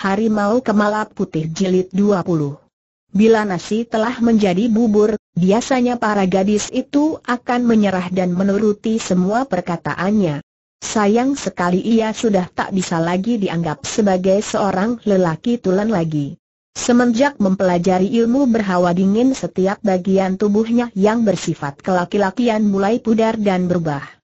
Harimau Kemala Putih Jilid 20 Bila nasi telah menjadi bubur, biasanya para gadis itu akan menyerah dan menuruti semua perkataannya. Sayang sekali ia sudah tak bisa lagi dianggap sebagai seorang lelaki tulen lagi. Semenjak mempelajari ilmu berhawa dingin setiap bagian tubuhnya yang bersifat kelaki-lakian mulai pudar dan berubah.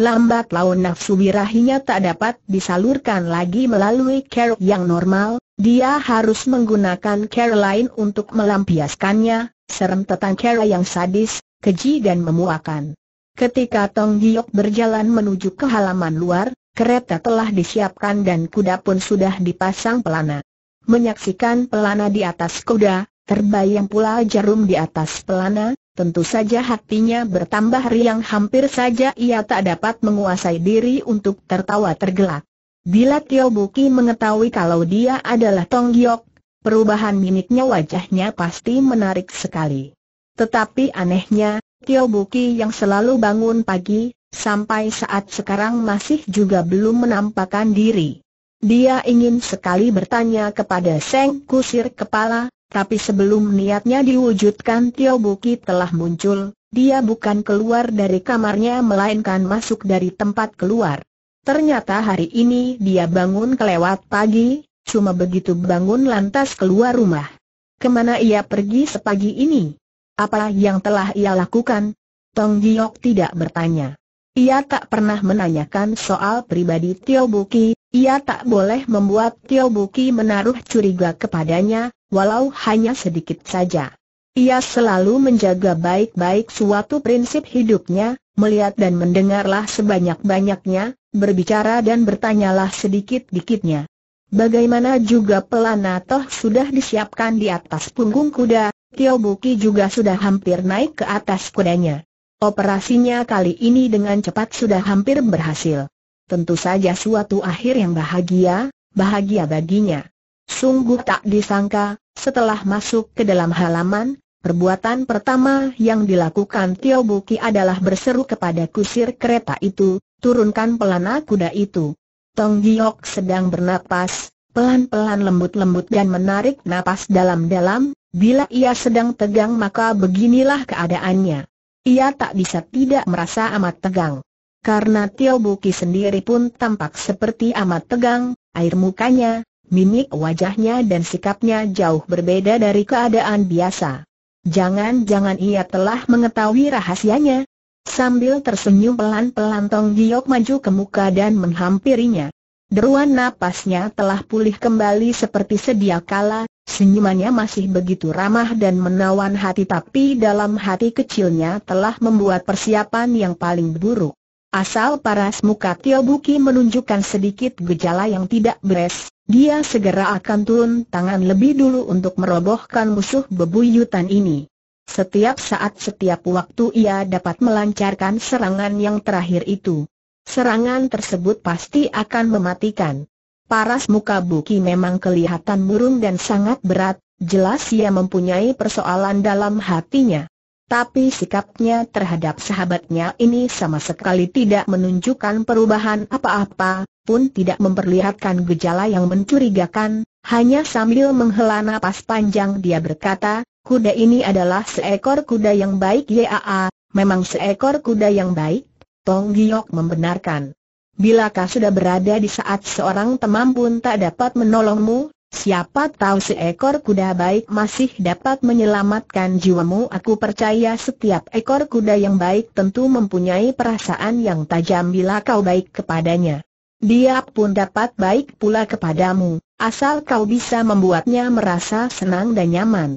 Lambat laun nafsu birahinya tak dapat disalurkan lagi melalui care yang normal, dia harus menggunakan care lain untuk melampiaskannya, serem tentang care yang sadis, keji dan memuakan. Ketika Tong Giok berjalan menuju ke halaman luar, kereta telah disiapkan dan kuda pun sudah dipasang pelana. Menyaksikan pelana di atas kuda, terbayang pula jarum di atas pelana, tentu saja hatinya bertambah riang hampir saja ia tak dapat menguasai diri untuk tertawa tergelak. Bila Tio Buki mengetahui kalau dia adalah Tong Giok, perubahan mimiknya wajahnya pasti menarik sekali. Tetapi anehnya, Tio Buki yang selalu bangun pagi, sampai saat sekarang masih juga belum menampakkan diri. Dia ingin sekali bertanya kepada Seng Kusir Kepala, tapi sebelum niatnya diwujudkan Tio Buki telah muncul, dia bukan keluar dari kamarnya melainkan masuk dari tempat keluar. Ternyata hari ini dia bangun kelewat pagi, cuma begitu bangun lantas keluar rumah. Kemana ia pergi sepagi ini? Apa yang telah ia lakukan? Tong Giok tidak bertanya. Ia tak pernah menanyakan soal pribadi Tio Buki, ia tak boleh membuat Tio Buki menaruh curiga kepadanya, walau hanya sedikit saja. Ia selalu menjaga baik-baik suatu prinsip hidupnya, melihat dan mendengarlah sebanyak-banyaknya, berbicara dan bertanyalah sedikit-dikitnya. Bagaimana juga pelana toh sudah disiapkan di atas punggung kuda, Tio Buki juga sudah hampir naik ke atas kudanya. Operasinya kali ini dengan cepat sudah hampir berhasil. Tentu saja suatu akhir yang bahagia, bahagia baginya. Sungguh tak disangka, setelah masuk ke dalam halaman, perbuatan pertama yang dilakukan Tio Buki adalah berseru kepada kusir kereta itu, turunkan pelana kuda itu. Tong Giok sedang bernapas, pelan-pelan lembut-lembut dan menarik napas dalam-dalam, bila ia sedang tegang maka beginilah keadaannya. Ia tak bisa tidak merasa amat tegang. Karena Tio Buki sendiri pun tampak seperti amat tegang, air mukanya, mimik wajahnya dan sikapnya jauh berbeda dari keadaan biasa. Jangan-jangan ia telah mengetahui rahasianya. Sambil tersenyum pelan-pelan Tong Giok maju ke muka dan menghampirinya. Deruan napasnya telah pulih kembali seperti sedia kala, senyumannya masih begitu ramah dan menawan hati tapi dalam hati kecilnya telah membuat persiapan yang paling buruk. Asal paras muka Tio Buki menunjukkan sedikit gejala yang tidak beres, dia segera akan turun tangan lebih dulu untuk merobohkan musuh bebuyutan ini. Setiap saat setiap waktu ia dapat melancarkan serangan yang terakhir itu. Serangan tersebut pasti akan mematikan. Paras muka Buki memang kelihatan murung dan sangat berat, jelas ia mempunyai persoalan dalam hatinya tapi sikapnya terhadap sahabatnya ini sama sekali tidak menunjukkan perubahan apa-apa, pun tidak memperlihatkan gejala yang mencurigakan, hanya sambil menghela napas panjang dia berkata, kuda ini adalah seekor kuda yang baik Yaa, memang seekor kuda yang baik, Tong Giok membenarkan. Bilakah sudah berada di saat seorang teman pun tak dapat menolongmu, Siapa tahu seekor kuda baik masih dapat menyelamatkan jiwamu Aku percaya setiap ekor kuda yang baik tentu mempunyai perasaan yang tajam bila kau baik kepadanya Dia pun dapat baik pula kepadamu, asal kau bisa membuatnya merasa senang dan nyaman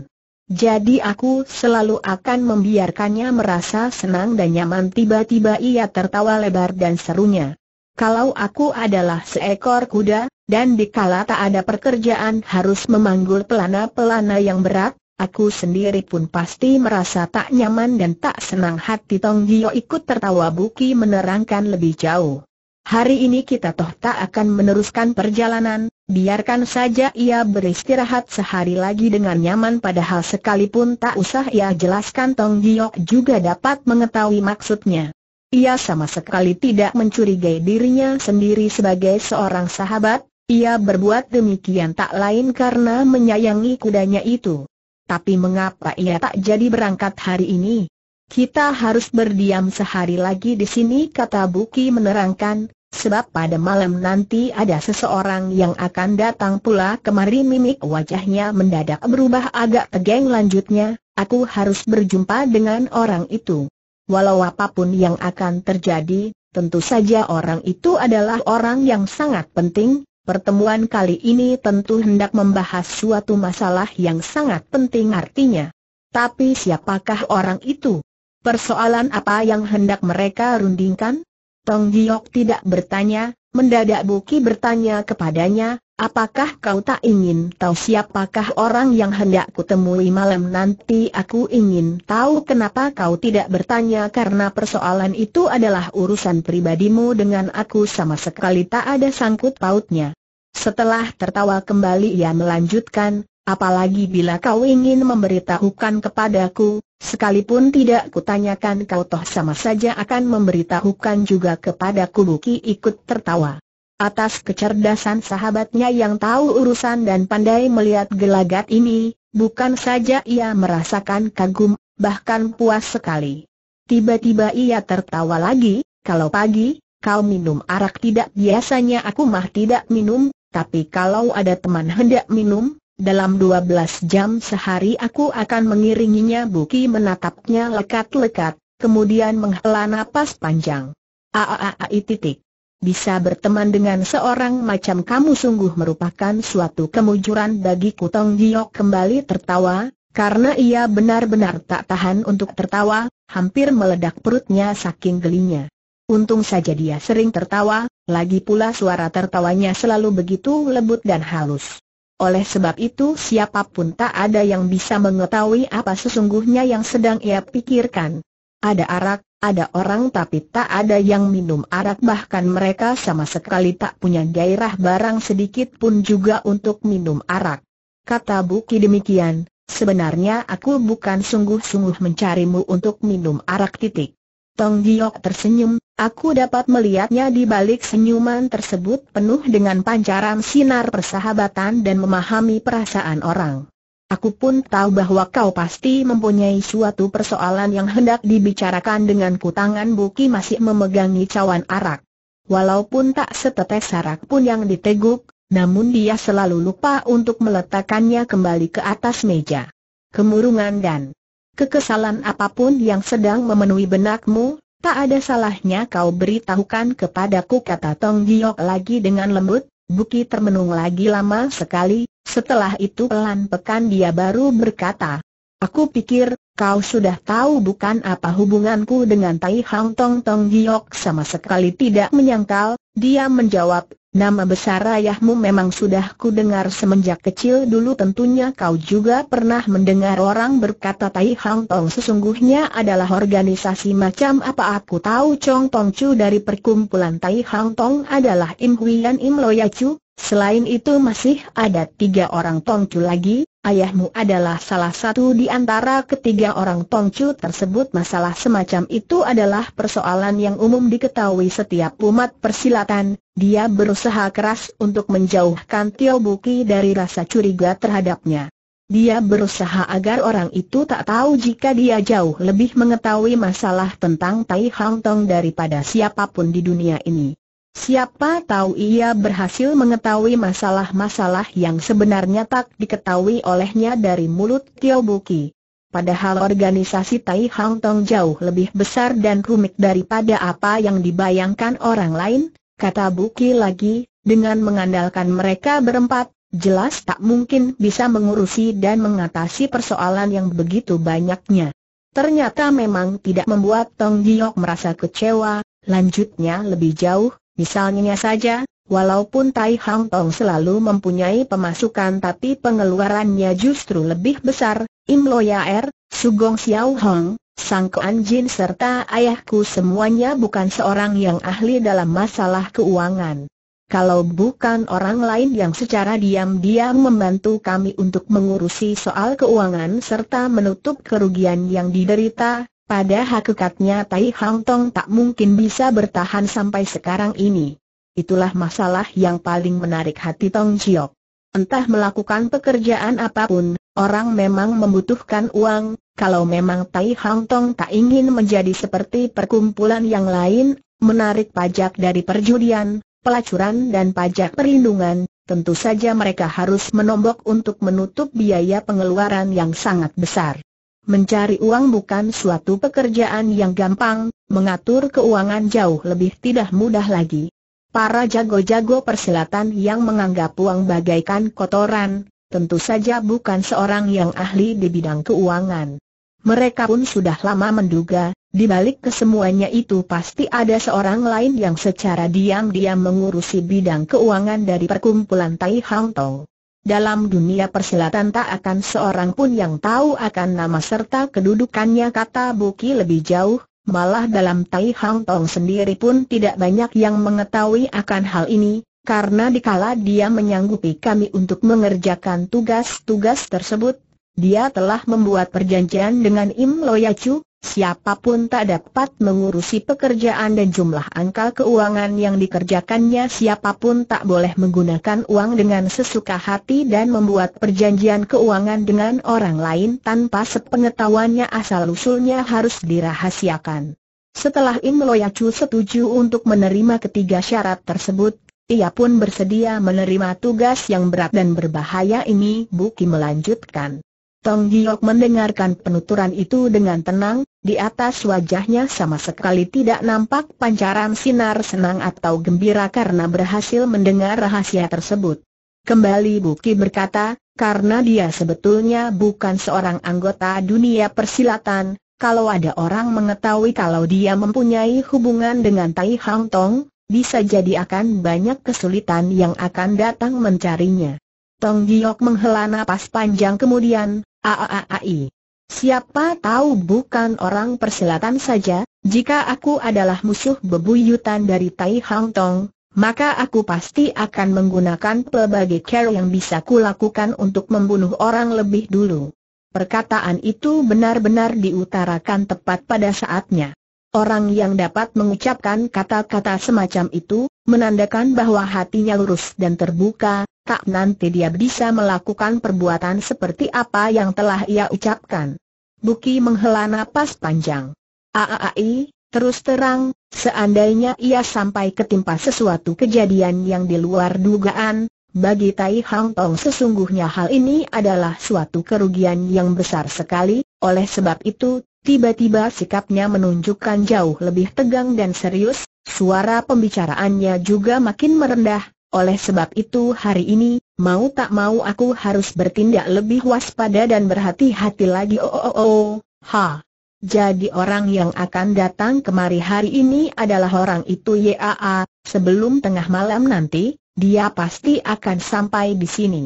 jadi aku selalu akan membiarkannya merasa senang dan nyaman Tiba-tiba ia tertawa lebar dan serunya Kalau aku adalah seekor kuda, dan dikala tak ada pekerjaan harus memanggul pelana-pelana yang berat, aku sendiri pun pasti merasa tak nyaman dan tak senang hati Tong Gio ikut tertawa Buki menerangkan lebih jauh. Hari ini kita toh tak akan meneruskan perjalanan, biarkan saja ia beristirahat sehari lagi dengan nyaman padahal sekalipun tak usah ia jelaskan Tong Giok juga dapat mengetahui maksudnya. Ia sama sekali tidak mencurigai dirinya sendiri sebagai seorang sahabat, ia berbuat demikian tak lain karena menyayangi kudanya itu. Tapi mengapa ia tak jadi berangkat hari ini? Kita harus berdiam sehari lagi di sini kata Buki menerangkan, sebab pada malam nanti ada seseorang yang akan datang pula kemari mimik wajahnya mendadak berubah agak tegang. lanjutnya, aku harus berjumpa dengan orang itu. Walau apapun yang akan terjadi, tentu saja orang itu adalah orang yang sangat penting, Pertemuan kali ini tentu hendak membahas suatu masalah yang sangat penting artinya. Tapi siapakah orang itu? Persoalan apa yang hendak mereka rundingkan? Tong Giok tidak bertanya, Mendadak Buki bertanya kepadanya, apakah kau tak ingin tahu siapakah orang yang hendak kutemui malam nanti? Aku ingin tahu kenapa kau tidak bertanya karena persoalan itu adalah urusan pribadimu dengan aku sama sekali tak ada sangkut pautnya. Setelah tertawa kembali ia melanjutkan, Apalagi bila kau ingin memberitahukan kepadaku, sekalipun tidak kutanyakan kau toh sama saja akan memberitahukan juga kepadaku Buki ikut tertawa. Atas kecerdasan sahabatnya yang tahu urusan dan pandai melihat gelagat ini, bukan saja ia merasakan kagum, bahkan puas sekali. Tiba-tiba ia tertawa lagi, kalau pagi, kau minum arak tidak biasanya aku mah tidak minum, tapi kalau ada teman hendak minum, dalam 12 jam sehari aku akan mengiringinya Buki menatapnya lekat-lekat, kemudian menghela napas panjang. Aaai titik. Bisa berteman dengan seorang macam kamu sungguh merupakan suatu kemujuran bagi Kutong Giok kembali tertawa, karena ia benar-benar tak tahan untuk tertawa, hampir meledak perutnya saking gelinya. Untung saja dia sering tertawa, lagi pula suara tertawanya selalu begitu lembut dan halus. Oleh sebab itu siapapun tak ada yang bisa mengetahui apa sesungguhnya yang sedang ia pikirkan. Ada arak, ada orang tapi tak ada yang minum arak bahkan mereka sama sekali tak punya gairah barang sedikit pun juga untuk minum arak. Kata Buki demikian, sebenarnya aku bukan sungguh-sungguh mencarimu untuk minum arak titik. Tong Giok tersenyum, aku dapat melihatnya di balik senyuman tersebut penuh dengan pancaran sinar persahabatan dan memahami perasaan orang. Aku pun tahu bahwa kau pasti mempunyai suatu persoalan yang hendak dibicarakan dengan kutangan Buki masih memegangi cawan arak. Walaupun tak setetes arak pun yang diteguk, namun dia selalu lupa untuk meletakkannya kembali ke atas meja. Kemurungan dan kekesalan apapun yang sedang memenuhi benakmu, tak ada salahnya kau beritahukan kepadaku kata Tong Giok lagi dengan lembut, Buki termenung lagi lama sekali, setelah itu pelan-pekan dia baru berkata, Aku pikir, kau sudah tahu bukan apa hubunganku dengan Tai Hang Tong Tong Giok sama sekali tidak menyangkal, dia menjawab, nama besar ayahmu memang sudah ku dengar semenjak kecil dulu tentunya kau juga pernah mendengar orang berkata Tai Hang Tong sesungguhnya adalah organisasi macam apa aku tahu Chong Tong Chu dari perkumpulan Tai Hang Tong adalah Im dan Im Loya Chu, selain itu masih ada tiga orang Tong Chu lagi, ayahmu adalah salah satu di antara ketiga orang Tongcu tersebut. Masalah semacam itu adalah persoalan yang umum diketahui setiap umat persilatan. Dia berusaha keras untuk menjauhkan Tio Buki dari rasa curiga terhadapnya. Dia berusaha agar orang itu tak tahu jika dia jauh lebih mengetahui masalah tentang Tai Hang Tong daripada siapapun di dunia ini. Siapa tahu ia berhasil mengetahui masalah-masalah yang sebenarnya tak diketahui olehnya dari mulut Tio Buki. Padahal organisasi Tai Hang Tong jauh lebih besar dan rumit daripada apa yang dibayangkan orang lain, kata Buki lagi, dengan mengandalkan mereka berempat, jelas tak mungkin bisa mengurusi dan mengatasi persoalan yang begitu banyaknya. Ternyata memang tidak membuat Tong Giok merasa kecewa, lanjutnya lebih jauh, Misalnya saja, walaupun Tai Hang Tong selalu mempunyai pemasukan tapi pengeluarannya justru lebih besar, Im Ya Er, Sugong Xiao Hong, Sang Kuan Jin serta ayahku semuanya bukan seorang yang ahli dalam masalah keuangan. Kalau bukan orang lain yang secara diam-diam membantu kami untuk mengurusi soal keuangan serta menutup kerugian yang diderita, pada hakikatnya Tai Hang Tong tak mungkin bisa bertahan sampai sekarang ini. Itulah masalah yang paling menarik hati Tong Chiok. Entah melakukan pekerjaan apapun, orang memang membutuhkan uang, kalau memang Tai Hang Tong tak ingin menjadi seperti perkumpulan yang lain, menarik pajak dari perjudian, pelacuran dan pajak perlindungan, tentu saja mereka harus menombok untuk menutup biaya pengeluaran yang sangat besar. Mencari uang bukan suatu pekerjaan yang gampang, mengatur keuangan jauh lebih tidak mudah lagi. Para jago-jago persilatan yang menganggap uang bagaikan kotoran, tentu saja bukan seorang yang ahli di bidang keuangan. Mereka pun sudah lama menduga, di balik kesemuanya itu pasti ada seorang lain yang secara diam-diam mengurusi bidang keuangan dari perkumpulan Tai Hang Tong dalam dunia persilatan tak akan seorang pun yang tahu akan nama serta kedudukannya kata Buki lebih jauh, malah dalam Tai Hang Tong sendiri pun tidak banyak yang mengetahui akan hal ini, karena dikala dia menyanggupi kami untuk mengerjakan tugas-tugas tersebut, dia telah membuat perjanjian dengan Im Loyacu, siapapun tak dapat mengurusi pekerjaan dan jumlah angka keuangan yang dikerjakannya siapapun tak boleh menggunakan uang dengan sesuka hati dan membuat perjanjian keuangan dengan orang lain tanpa sepengetahuannya asal-usulnya harus dirahasiakan. Setelah Im Loyacu setuju untuk menerima ketiga syarat tersebut, ia pun bersedia menerima tugas yang berat dan berbahaya ini Buki melanjutkan. Tong Giok mendengarkan penuturan itu dengan tenang, di atas wajahnya sama sekali tidak nampak pancaran sinar senang atau gembira karena berhasil mendengar rahasia tersebut. Kembali Buki berkata, karena dia sebetulnya bukan seorang anggota dunia persilatan, kalau ada orang mengetahui kalau dia mempunyai hubungan dengan Tai Hang Tong, bisa jadi akan banyak kesulitan yang akan datang mencarinya. Tong Giok menghela napas panjang kemudian, AAAI. Siapa tahu bukan orang persilatan saja, jika aku adalah musuh bebuyutan dari Tai Hang Tong, maka aku pasti akan menggunakan pelbagai cara yang bisa kulakukan untuk membunuh orang lebih dulu. Perkataan itu benar-benar diutarakan tepat pada saatnya. Orang yang dapat mengucapkan kata-kata semacam itu, menandakan bahwa hatinya lurus dan terbuka, tak nanti dia bisa melakukan perbuatan seperti apa yang telah ia ucapkan. Buki menghela napas panjang. Aai, terus terang, seandainya ia sampai ketimpa sesuatu kejadian yang di luar dugaan, bagi Tai Hang Tong sesungguhnya hal ini adalah suatu kerugian yang besar sekali, oleh sebab itu, tiba-tiba sikapnya menunjukkan jauh lebih tegang dan serius, Suara pembicaraannya juga makin merendah, oleh sebab itu hari ini, mau tak mau aku harus bertindak lebih waspada dan berhati-hati lagi oh, oh oh, oh. ha. Jadi orang yang akan datang kemari hari ini adalah orang itu YAA, sebelum tengah malam nanti, dia pasti akan sampai di sini.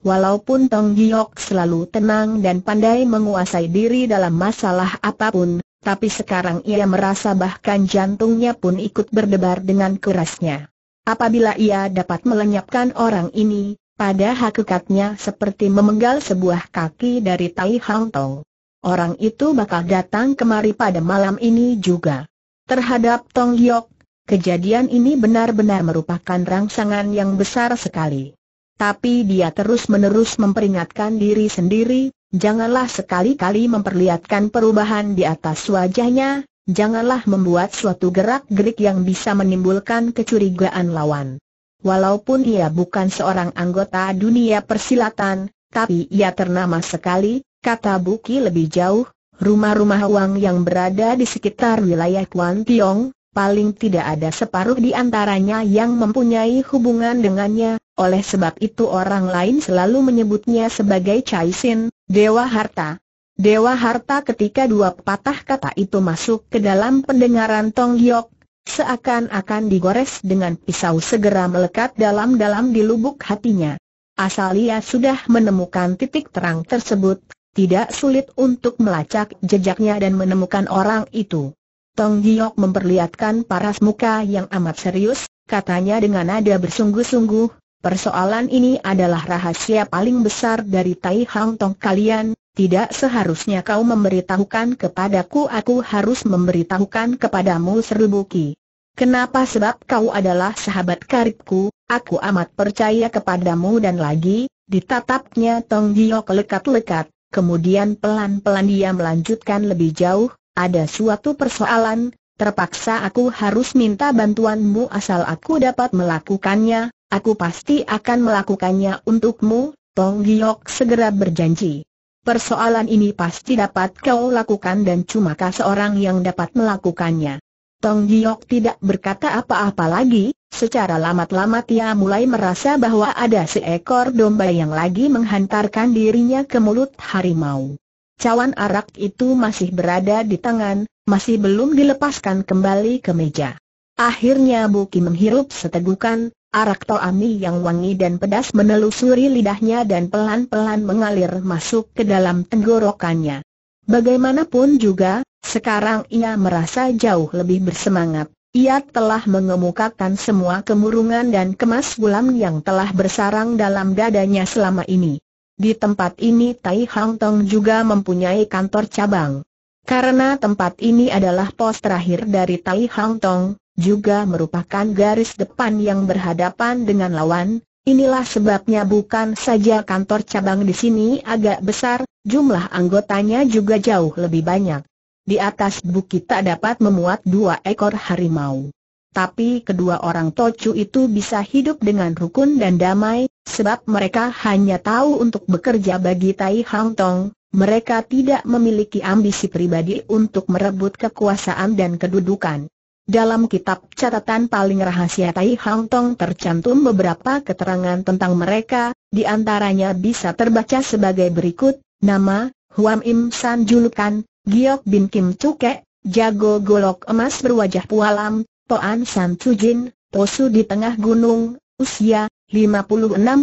Walaupun Tong Giok selalu tenang dan pandai menguasai diri dalam masalah apapun, tapi sekarang ia merasa bahkan jantungnya pun ikut berdebar dengan kerasnya. Apabila ia dapat melenyapkan orang ini, pada hakikatnya seperti memenggal sebuah kaki dari Tai Hang Tong. Orang itu bakal datang kemari pada malam ini juga. Terhadap Tong Yok, kejadian ini benar-benar merupakan rangsangan yang besar sekali. Tapi dia terus-menerus memperingatkan diri sendiri, Janganlah sekali-kali memperlihatkan perubahan di atas wajahnya, janganlah membuat suatu gerak-gerik yang bisa menimbulkan kecurigaan lawan. Walaupun ia bukan seorang anggota dunia persilatan, tapi ia ternama sekali, kata Buki lebih jauh, rumah-rumah uang yang berada di sekitar wilayah Kuan Tiong, paling tidak ada separuh di antaranya yang mempunyai hubungan dengannya, oleh sebab itu orang lain selalu menyebutnya sebagai Chai Sin, Dewa Harta. Dewa Harta ketika dua patah kata itu masuk ke dalam pendengaran Tong Giok, seakan-akan digores dengan pisau segera melekat dalam-dalam di lubuk hatinya. Asal ia sudah menemukan titik terang tersebut, tidak sulit untuk melacak jejaknya dan menemukan orang itu. Tong Giok memperlihatkan paras muka yang amat serius, katanya dengan nada bersungguh-sungguh, Persoalan ini adalah rahasia paling besar dari Tai Hang Tong kalian, tidak seharusnya kau memberitahukan kepadaku aku harus memberitahukan kepadamu Serbuki. Kenapa sebab kau adalah sahabat karibku, aku amat percaya kepadamu dan lagi, ditatapnya Tong Jio kelekat-lekat, kemudian pelan-pelan dia melanjutkan lebih jauh, ada suatu persoalan, terpaksa aku harus minta bantuanmu asal aku dapat melakukannya, Aku pasti akan melakukannya untukmu, Tong Giok segera berjanji. Persoalan ini pasti dapat kau lakukan dan cuma kau seorang yang dapat melakukannya. Tong Giok tidak berkata apa-apa lagi, secara lama-lama ia mulai merasa bahwa ada seekor domba yang lagi menghantarkan dirinya ke mulut harimau. Cawan arak itu masih berada di tangan, masih belum dilepaskan kembali ke meja. Akhirnya Buki menghirup setegukan, Arak toami yang wangi dan pedas menelusuri lidahnya dan pelan-pelan mengalir masuk ke dalam tenggorokannya. Bagaimanapun juga, sekarang ia merasa jauh lebih bersemangat. Ia telah mengemukakan semua kemurungan dan kemas gulam yang telah bersarang dalam dadanya selama ini. Di tempat ini Tai Hang Tong juga mempunyai kantor cabang. Karena tempat ini adalah pos terakhir dari Tai Hang Tong, juga merupakan garis depan yang berhadapan dengan lawan, Inilah sebabnya bukan saja kantor cabang di sini agak besar, jumlah anggotanya juga jauh lebih banyak. Di atas bukit tak dapat memuat dua ekor harimau. Tapi kedua orang Tocu itu bisa hidup dengan rukun dan damai, sebab mereka hanya tahu untuk bekerja bagi Tai Hang Tong, mereka tidak memiliki ambisi pribadi untuk merebut kekuasaan dan kedudukan. Dalam kitab catatan paling rahasia Tai Hang Tong tercantum beberapa keterangan tentang mereka, di antaranya bisa terbaca sebagai berikut, nama, Huam Im San Julukan, Giok Bin Kim Cuke, Jago Golok Emas Berwajah Pualam, Toan San Cujin, Posu di Tengah Gunung, usia, 56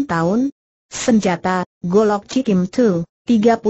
tahun, senjata, Golok Cikim Tu, 36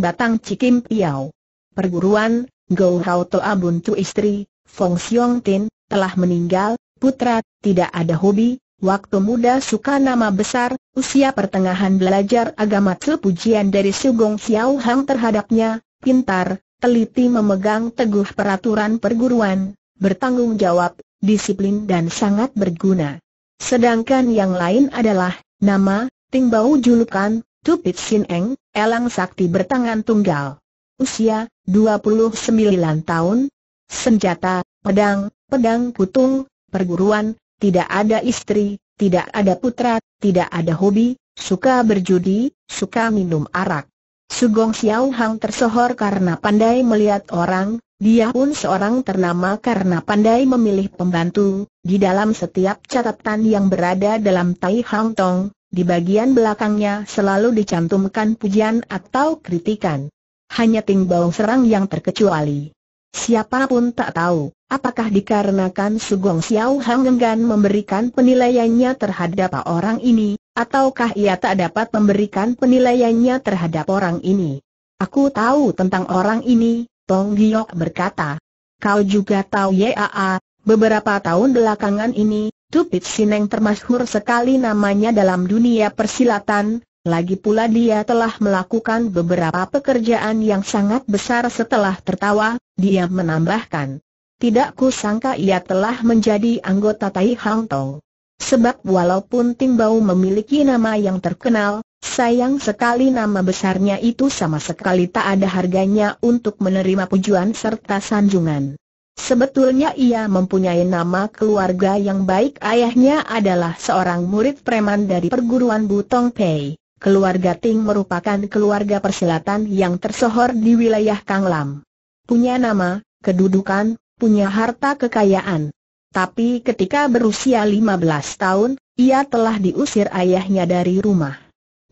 batang Cikim Piau. Perguruan, Go Hao Abun Tu Istri, Fong Xiong Tin, telah meninggal, putra, tidak ada hobi, waktu muda suka nama besar, usia pertengahan belajar agama pujian dari Sugong Xiao Hang terhadapnya, pintar, teliti memegang teguh peraturan perguruan, bertanggung jawab, disiplin dan sangat berguna. Sedangkan yang lain adalah, nama, tingbau julukan, Tupit Sin Eng, elang sakti bertangan tunggal. Usia, 29 tahun, senjata, pedang, pedang kutung, perguruan, tidak ada istri, tidak ada putra, tidak ada hobi, suka berjudi, suka minum arak. Sugong Xiao Hang tersohor karena pandai melihat orang, dia pun seorang ternama karena pandai memilih pembantu, di dalam setiap catatan yang berada dalam Tai Hang Tong, di bagian belakangnya selalu dicantumkan pujian atau kritikan. Hanya Ting Bao Serang yang terkecuali. Siapapun tak tahu, apakah dikarenakan Sugong Xiao Hang enggan memberikan penilaiannya terhadap orang ini, ataukah ia tak dapat memberikan penilaiannya terhadap orang ini. Aku tahu tentang orang ini, Tong Giok berkata. Kau juga tahu Yaa, beberapa tahun belakangan ini, Tupit Sineng termasyhur sekali namanya dalam dunia persilatan, lagi pula dia telah melakukan beberapa pekerjaan yang sangat besar setelah tertawa, dia menambahkan. Tidak kusangka ia telah menjadi anggota Tai Hang Tong. Sebab walaupun Bao memiliki nama yang terkenal, sayang sekali nama besarnya itu sama sekali tak ada harganya untuk menerima pujuan serta sanjungan. Sebetulnya ia mempunyai nama keluarga yang baik ayahnya adalah seorang murid preman dari perguruan Butong Pei. Keluarga Ting merupakan keluarga perselatan yang tersohor di wilayah Kanglam. Punya nama, kedudukan, punya harta kekayaan. Tapi ketika berusia 15 tahun, ia telah diusir ayahnya dari rumah.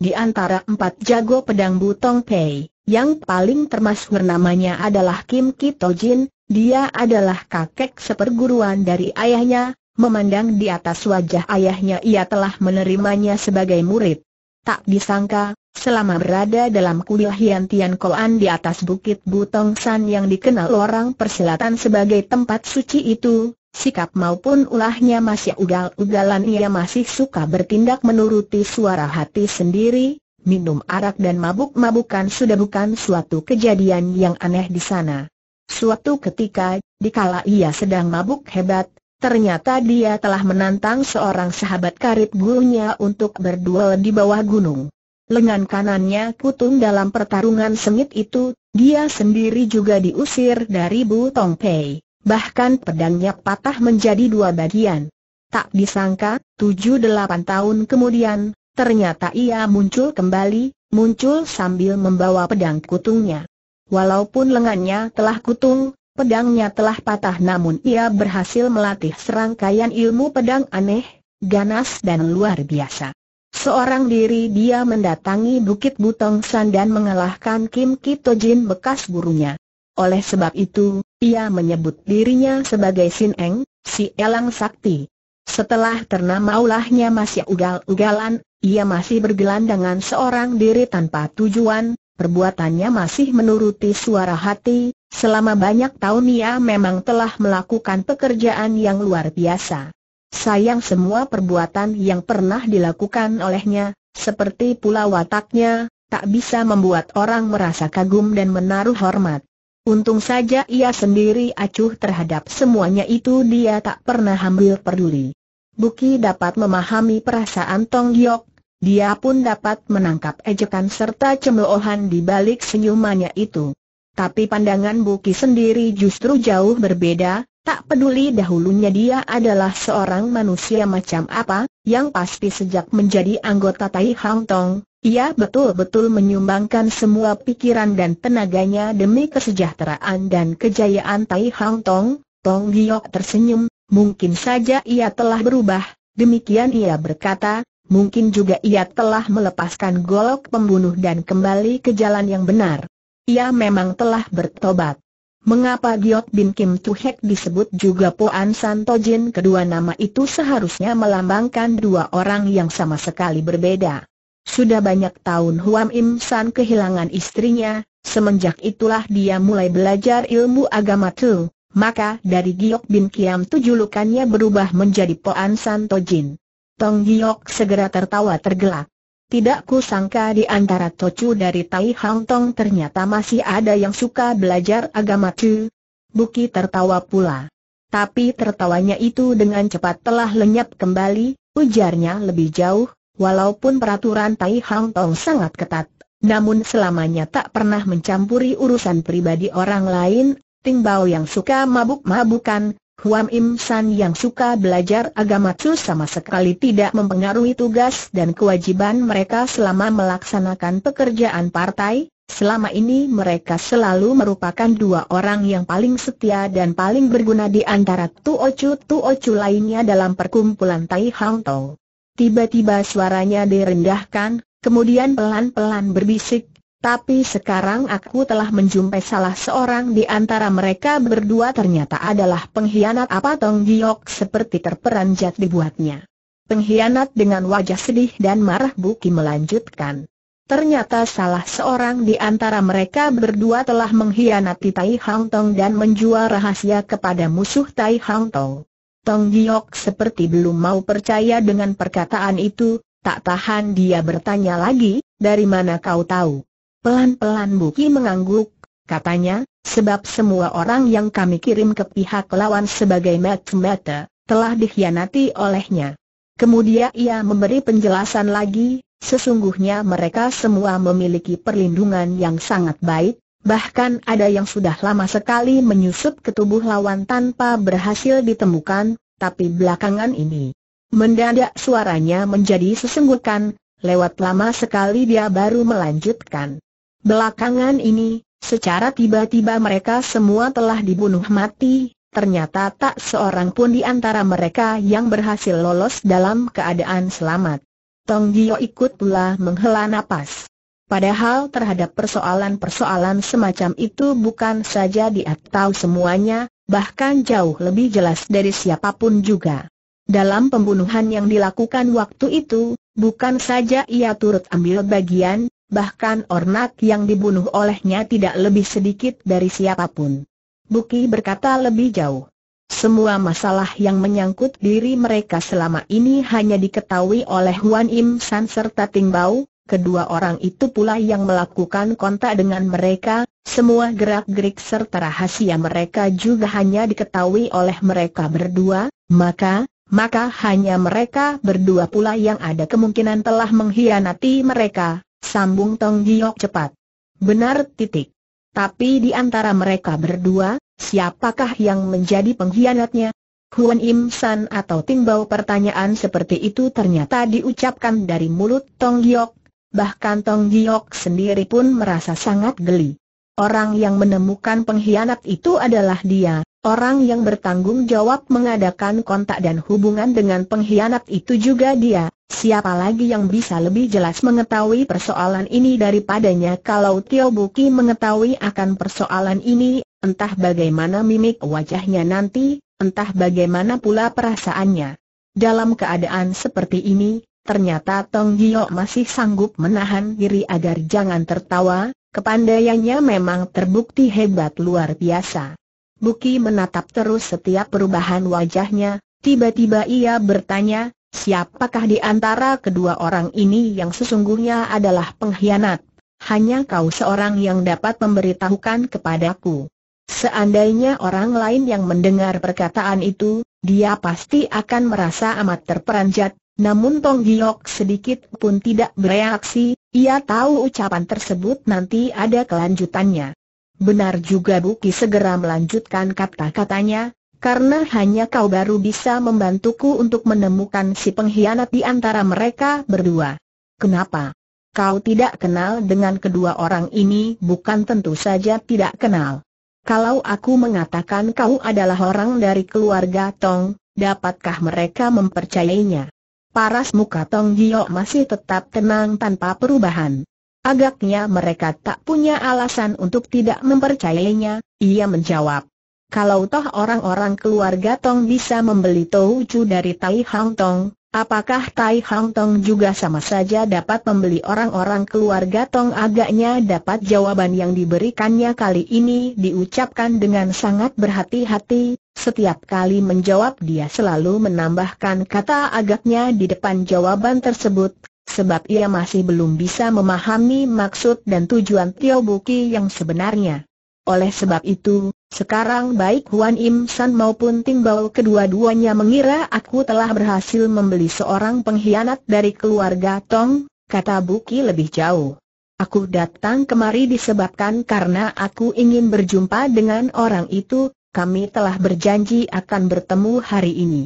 Di antara empat jago pedang Butong Pei, yang paling termasuk namanya adalah Kim Jin, dia adalah kakek seperguruan dari ayahnya, memandang di atas wajah ayahnya ia telah menerimanya sebagai murid. Tak disangka, selama berada dalam kuil Hian Tian Koan di atas bukit Butong San yang dikenal orang persilatan sebagai tempat suci itu, sikap maupun ulahnya masih ugal-ugalan ia masih suka bertindak menuruti suara hati sendiri, minum arak dan mabuk-mabukan sudah bukan suatu kejadian yang aneh di sana. Suatu ketika, dikala ia sedang mabuk hebat, Ternyata dia telah menantang seorang sahabat karib gurunya untuk berduel di bawah gunung. Lengan kanannya kutung dalam pertarungan sengit itu, dia sendiri juga diusir dari Bu Tongpei. Bahkan pedangnya patah menjadi dua bagian. Tak disangka, tujuh delapan tahun kemudian, ternyata ia muncul kembali, muncul sambil membawa pedang kutungnya. Walaupun lengannya telah kutung, Pedangnya telah patah namun ia berhasil melatih serangkaian ilmu pedang aneh, ganas dan luar biasa. Seorang diri dia mendatangi Bukit Butong San dan mengalahkan Kim Kito Jin bekas gurunya. Oleh sebab itu, ia menyebut dirinya sebagai Sin Eng, si Elang Sakti. Setelah ternama ulahnya masih ugal-ugalan, ia masih bergelandangan seorang diri tanpa tujuan, Perbuatannya masih menuruti suara hati, selama banyak tahun ia memang telah melakukan pekerjaan yang luar biasa. Sayang semua perbuatan yang pernah dilakukan olehnya, seperti pula wataknya, tak bisa membuat orang merasa kagum dan menaruh hormat. Untung saja ia sendiri acuh terhadap semuanya itu dia tak pernah ambil peduli. Buki dapat memahami perasaan Tong Yok, dia pun dapat menangkap ejekan serta cemoohan di balik senyumannya itu. Tapi pandangan Buki sendiri justru jauh berbeda, tak peduli dahulunya dia adalah seorang manusia macam apa, yang pasti sejak menjadi anggota Tai Hang Tong, ia betul-betul menyumbangkan semua pikiran dan tenaganya demi kesejahteraan dan kejayaan Tai Hang Tong, Tong Giok tersenyum, mungkin saja ia telah berubah, demikian ia berkata, mungkin juga ia telah melepaskan golok pembunuh dan kembali ke jalan yang benar. Ia memang telah bertobat. Mengapa Giot bin Kim Tuhek disebut juga Poan Santojin kedua nama itu seharusnya melambangkan dua orang yang sama sekali berbeda. Sudah banyak tahun Huam Im San kehilangan istrinya, semenjak itulah dia mulai belajar ilmu agama Tu, maka dari Giok bin Kiam tu julukannya berubah menjadi Poan Santojin. Tong Giok segera tertawa tergelak. Tidak kusangka di antara Tocu dari Tai Hang Tong ternyata masih ada yang suka belajar agama Chu. Buki tertawa pula. Tapi tertawanya itu dengan cepat telah lenyap kembali, ujarnya lebih jauh, walaupun peraturan Tai Hang Tong sangat ketat, namun selamanya tak pernah mencampuri urusan pribadi orang lain, Ting Bao yang suka mabuk-mabukan, Huam Im San yang suka belajar agama Tsu sama sekali tidak mempengaruhi tugas dan kewajiban mereka selama melaksanakan pekerjaan partai, selama ini mereka selalu merupakan dua orang yang paling setia dan paling berguna di antara tuocu Chu lainnya dalam perkumpulan Tai Hang Tong. Tiba-tiba suaranya direndahkan, kemudian pelan-pelan berbisik, tapi sekarang aku telah menjumpai salah seorang di antara mereka berdua ternyata adalah pengkhianat apa Tong Giok seperti terperanjat dibuatnya. Pengkhianat dengan wajah sedih dan marah Buki melanjutkan. Ternyata salah seorang di antara mereka berdua telah mengkhianati Tai Hang Tong dan menjual rahasia kepada musuh Tai Hang Tong. Tong Giok seperti belum mau percaya dengan perkataan itu, tak tahan dia bertanya lagi, dari mana kau tahu? Pelan-pelan Buki mengangguk, katanya, sebab semua orang yang kami kirim ke pihak lawan sebagai mat mata telah dikhianati olehnya. Kemudian ia memberi penjelasan lagi, sesungguhnya mereka semua memiliki perlindungan yang sangat baik, bahkan ada yang sudah lama sekali menyusup ke tubuh lawan tanpa berhasil ditemukan, tapi belakangan ini. Mendadak suaranya menjadi sesungguhkan, lewat lama sekali dia baru melanjutkan. Belakangan ini, secara tiba-tiba mereka semua telah dibunuh mati, ternyata tak seorang pun di antara mereka yang berhasil lolos dalam keadaan selamat. Tong Gio ikut pula menghela nafas. Padahal terhadap persoalan-persoalan semacam itu bukan saja dia tahu semuanya, bahkan jauh lebih jelas dari siapapun juga. Dalam pembunuhan yang dilakukan waktu itu, bukan saja ia turut ambil bagian, Bahkan Ornak yang dibunuh olehnya tidak lebih sedikit dari siapapun. Buki berkata lebih jauh. Semua masalah yang menyangkut diri mereka selama ini hanya diketahui oleh Huan Im San serta Ting Bao. kedua orang itu pula yang melakukan kontak dengan mereka, semua gerak-gerik serta rahasia mereka juga hanya diketahui oleh mereka berdua, maka, maka hanya mereka berdua pula yang ada kemungkinan telah mengkhianati mereka, Sambung Tong Giok cepat. Benar titik. Tapi di antara mereka berdua, siapakah yang menjadi pengkhianatnya? Huan Im San atau timbau pertanyaan seperti itu ternyata diucapkan dari mulut Tong Giok, bahkan Tong Giok sendiri pun merasa sangat geli. Orang yang menemukan pengkhianat itu adalah dia, Orang yang bertanggung jawab mengadakan kontak dan hubungan dengan pengkhianat itu juga dia, siapa lagi yang bisa lebih jelas mengetahui persoalan ini daripadanya kalau Tio Buki mengetahui akan persoalan ini, entah bagaimana mimik wajahnya nanti, entah bagaimana pula perasaannya. Dalam keadaan seperti ini, ternyata Tong Gio masih sanggup menahan diri agar jangan tertawa, kepandaiannya memang terbukti hebat luar biasa. Buki menatap terus setiap perubahan wajahnya, tiba-tiba ia bertanya, siapakah di antara kedua orang ini yang sesungguhnya adalah pengkhianat? Hanya kau seorang yang dapat memberitahukan kepadaku. Seandainya orang lain yang mendengar perkataan itu, dia pasti akan merasa amat terperanjat, namun Tong Giok sedikit pun tidak bereaksi, ia tahu ucapan tersebut nanti ada kelanjutannya. Benar juga Buki segera melanjutkan kata-katanya, karena hanya kau baru bisa membantuku untuk menemukan si pengkhianat di antara mereka berdua. Kenapa? Kau tidak kenal dengan kedua orang ini bukan tentu saja tidak kenal. Kalau aku mengatakan kau adalah orang dari keluarga Tong, dapatkah mereka mempercayainya? Paras muka Tong Gio masih tetap tenang tanpa perubahan. Agaknya mereka tak punya alasan untuk tidak mempercayainya, ia menjawab. Kalau toh orang-orang keluarga Tong bisa membeli Chu dari Tai Hang Tong, apakah Tai Hang Tong juga sama saja dapat membeli orang-orang keluarga Tong? Agaknya dapat jawaban yang diberikannya kali ini diucapkan dengan sangat berhati-hati, setiap kali menjawab dia selalu menambahkan kata agaknya di depan jawaban tersebut, sebab ia masih belum bisa memahami maksud dan tujuan Tio Buki yang sebenarnya. Oleh sebab itu, sekarang baik Huan Im San maupun Ting Bao kedua-duanya mengira aku telah berhasil membeli seorang pengkhianat dari keluarga Tong, kata Buki lebih jauh. Aku datang kemari disebabkan karena aku ingin berjumpa dengan orang itu, kami telah berjanji akan bertemu hari ini.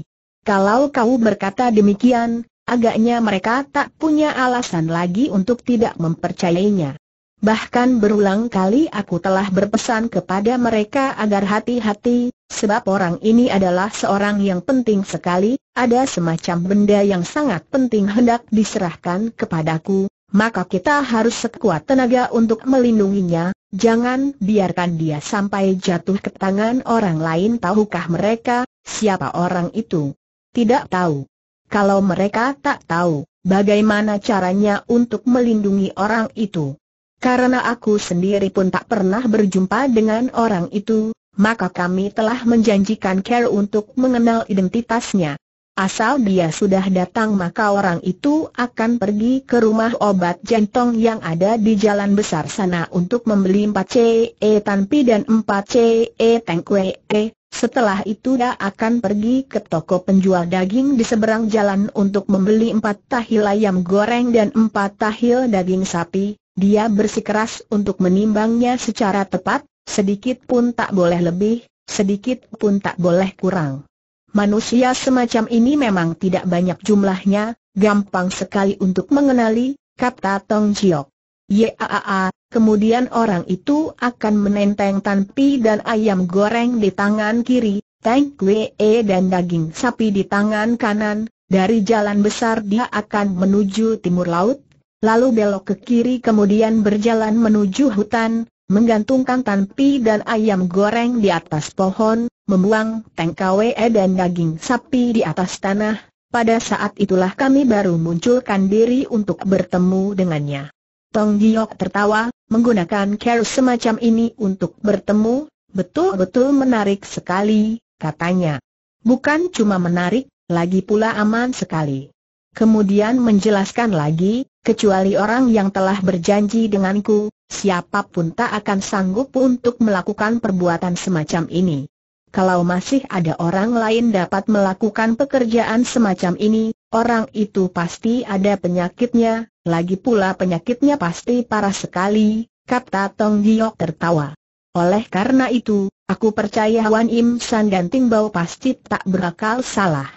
Kalau kau berkata demikian, agaknya mereka tak punya alasan lagi untuk tidak mempercayainya. Bahkan berulang kali aku telah berpesan kepada mereka agar hati-hati, sebab orang ini adalah seorang yang penting sekali, ada semacam benda yang sangat penting hendak diserahkan kepadaku, maka kita harus sekuat tenaga untuk melindunginya, jangan biarkan dia sampai jatuh ke tangan orang lain tahukah mereka, siapa orang itu? Tidak tahu kalau mereka tak tahu bagaimana caranya untuk melindungi orang itu. Karena aku sendiri pun tak pernah berjumpa dengan orang itu, maka kami telah menjanjikan Care untuk mengenal identitasnya. Asal dia sudah datang maka orang itu akan pergi ke rumah obat jantung yang ada di jalan besar sana untuk membeli 4 CE Tanpi dan 4 CE Tengkwe. E. Setelah itu dia akan pergi ke toko penjual daging di seberang jalan untuk membeli empat tahil ayam goreng dan empat tahil daging sapi. Dia bersikeras untuk menimbangnya secara tepat, sedikit pun tak boleh lebih, sedikit pun tak boleh kurang. Manusia semacam ini memang tidak banyak jumlahnya, gampang sekali untuk mengenali, kata Tong Jiok. Yaa, kemudian orang itu akan menenteng tanpi dan ayam goreng di tangan kiri, tank kue e dan daging sapi di tangan kanan, dari jalan besar dia akan menuju timur laut, lalu belok ke kiri kemudian berjalan menuju hutan, menggantungkan tanpi dan ayam goreng di atas pohon, membuang tank kue e dan daging sapi di atas tanah, pada saat itulah kami baru munculkan diri untuk bertemu dengannya. Tong Giok tertawa, menggunakan cara semacam ini untuk bertemu, betul-betul menarik sekali, katanya. Bukan cuma menarik, lagi pula aman sekali. Kemudian menjelaskan lagi, kecuali orang yang telah berjanji denganku, siapapun tak akan sanggup untuk melakukan perbuatan semacam ini. Kalau masih ada orang lain dapat melakukan pekerjaan semacam ini, orang itu pasti ada penyakitnya, lagi pula penyakitnya pasti parah sekali, kata Tong Giok tertawa. Oleh karena itu, aku percaya Wan Im San dan Ting Bao pasti tak berakal salah.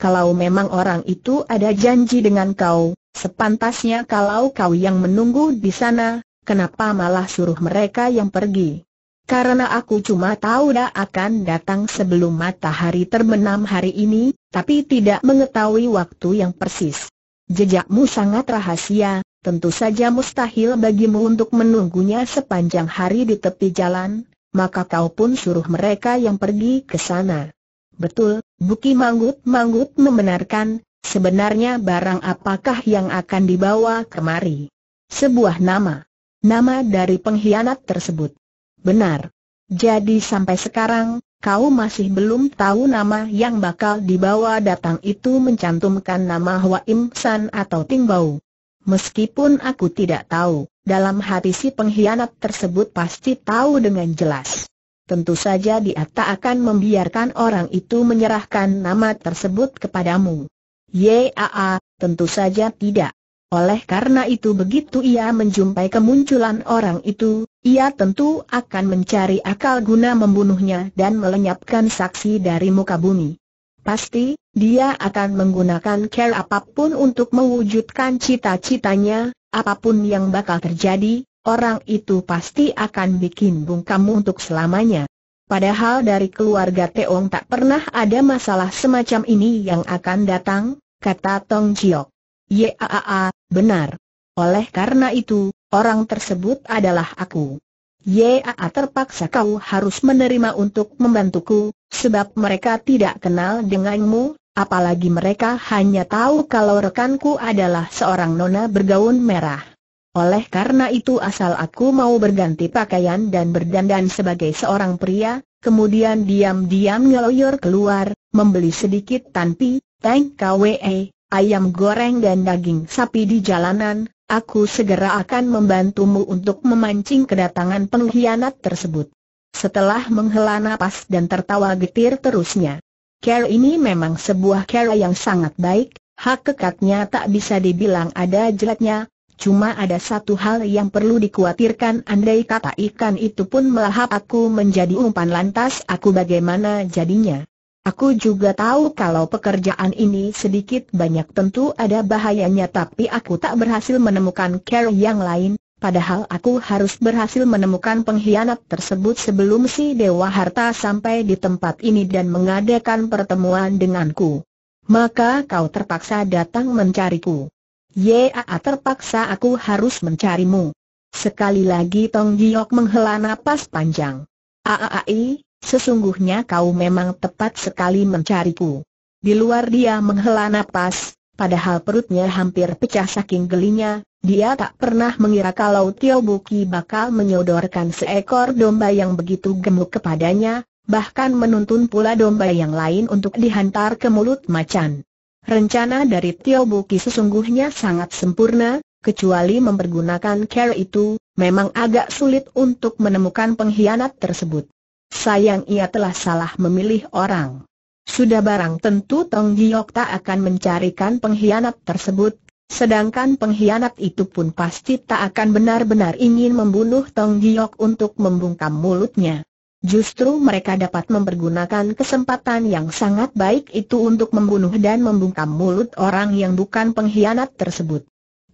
Kalau memang orang itu ada janji dengan kau, sepantasnya kalau kau yang menunggu di sana, kenapa malah suruh mereka yang pergi? Karena aku cuma tahu dah akan datang sebelum matahari terbenam hari ini, tapi tidak mengetahui waktu yang persis. Jejakmu sangat rahasia, tentu saja mustahil bagimu untuk menunggunya sepanjang hari di tepi jalan, maka kau pun suruh mereka yang pergi ke sana. Betul, Buki Manggut-Manggut membenarkan, sebenarnya barang apakah yang akan dibawa kemari? Sebuah nama. Nama dari pengkhianat tersebut. Benar. Jadi sampai sekarang, Kau masih belum tahu nama yang bakal dibawa datang itu mencantumkan nama Hua Im San atau Ting Bau. Meskipun aku tidak tahu, dalam hati si pengkhianat tersebut pasti tahu dengan jelas. Tentu saja dia tak akan membiarkan orang itu menyerahkan nama tersebut kepadamu. Yaa, tentu saja tidak. Oleh karena itu begitu ia menjumpai kemunculan orang itu, ia tentu akan mencari akal guna membunuhnya dan melenyapkan saksi dari muka bumi. Pasti, dia akan menggunakan care apapun untuk mewujudkan cita-citanya, apapun yang bakal terjadi, orang itu pasti akan bikin bungkamu untuk selamanya. Padahal dari keluarga Teong tak pernah ada masalah semacam ini yang akan datang, kata Tong Jiok. Ya, benar. Oleh karena itu, Orang tersebut adalah aku. YAA terpaksa kau harus menerima untuk membantuku, sebab mereka tidak kenal denganmu, apalagi mereka hanya tahu kalau rekanku adalah seorang nona bergaun merah. Oleh karena itu asal aku mau berganti pakaian dan berdandan sebagai seorang pria, kemudian diam-diam ngeloyor keluar, membeli sedikit tanpi, tank KWE, eh, ayam goreng dan daging sapi di jalanan, Aku segera akan membantumu untuk memancing kedatangan pengkhianat tersebut. Setelah menghela nafas dan tertawa getir terusnya. Kera ini memang sebuah kera yang sangat baik, hak kekatnya tak bisa dibilang ada jeleknya. cuma ada satu hal yang perlu dikhawatirkan andai kata ikan itu pun melahap aku menjadi umpan lantas aku bagaimana jadinya. Aku juga tahu kalau pekerjaan ini sedikit banyak tentu ada bahayanya tapi aku tak berhasil menemukan care yang lain, padahal aku harus berhasil menemukan pengkhianat tersebut sebelum si Dewa Harta sampai di tempat ini dan mengadakan pertemuan denganku. Maka kau terpaksa datang mencariku. Ya terpaksa aku harus mencarimu. Sekali lagi Tong Giok menghela napas panjang. Aaai sesungguhnya kau memang tepat sekali mencariku. Di luar dia menghela napas, padahal perutnya hampir pecah saking gelinya, dia tak pernah mengira kalau Tio Buki bakal menyodorkan seekor domba yang begitu gemuk kepadanya, bahkan menuntun pula domba yang lain untuk dihantar ke mulut macan. Rencana dari Tio Buki sesungguhnya sangat sempurna, kecuali mempergunakan care itu, memang agak sulit untuk menemukan pengkhianat tersebut. Sayang ia telah salah memilih orang. Sudah barang tentu Tong Giok tak akan mencarikan pengkhianat tersebut, sedangkan pengkhianat itu pun pasti tak akan benar-benar ingin membunuh Tong Giok untuk membungkam mulutnya. Justru mereka dapat mempergunakan kesempatan yang sangat baik itu untuk membunuh dan membungkam mulut orang yang bukan pengkhianat tersebut.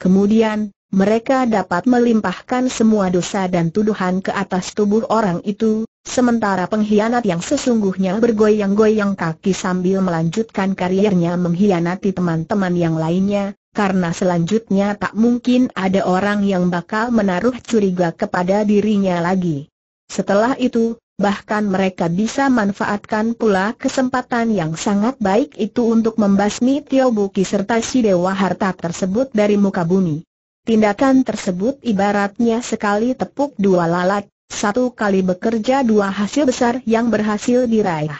Kemudian, mereka dapat melimpahkan semua dosa dan tuduhan ke atas tubuh orang itu, Sementara pengkhianat yang sesungguhnya bergoyang-goyang kaki sambil melanjutkan kariernya mengkhianati teman-teman yang lainnya, karena selanjutnya tak mungkin ada orang yang bakal menaruh curiga kepada dirinya lagi. Setelah itu, bahkan mereka bisa manfaatkan pula kesempatan yang sangat baik itu untuk membasmi Tio serta si Dewa Harta tersebut dari muka bumi. Tindakan tersebut ibaratnya sekali tepuk dua lalat, satu kali bekerja dua hasil besar yang berhasil diraih.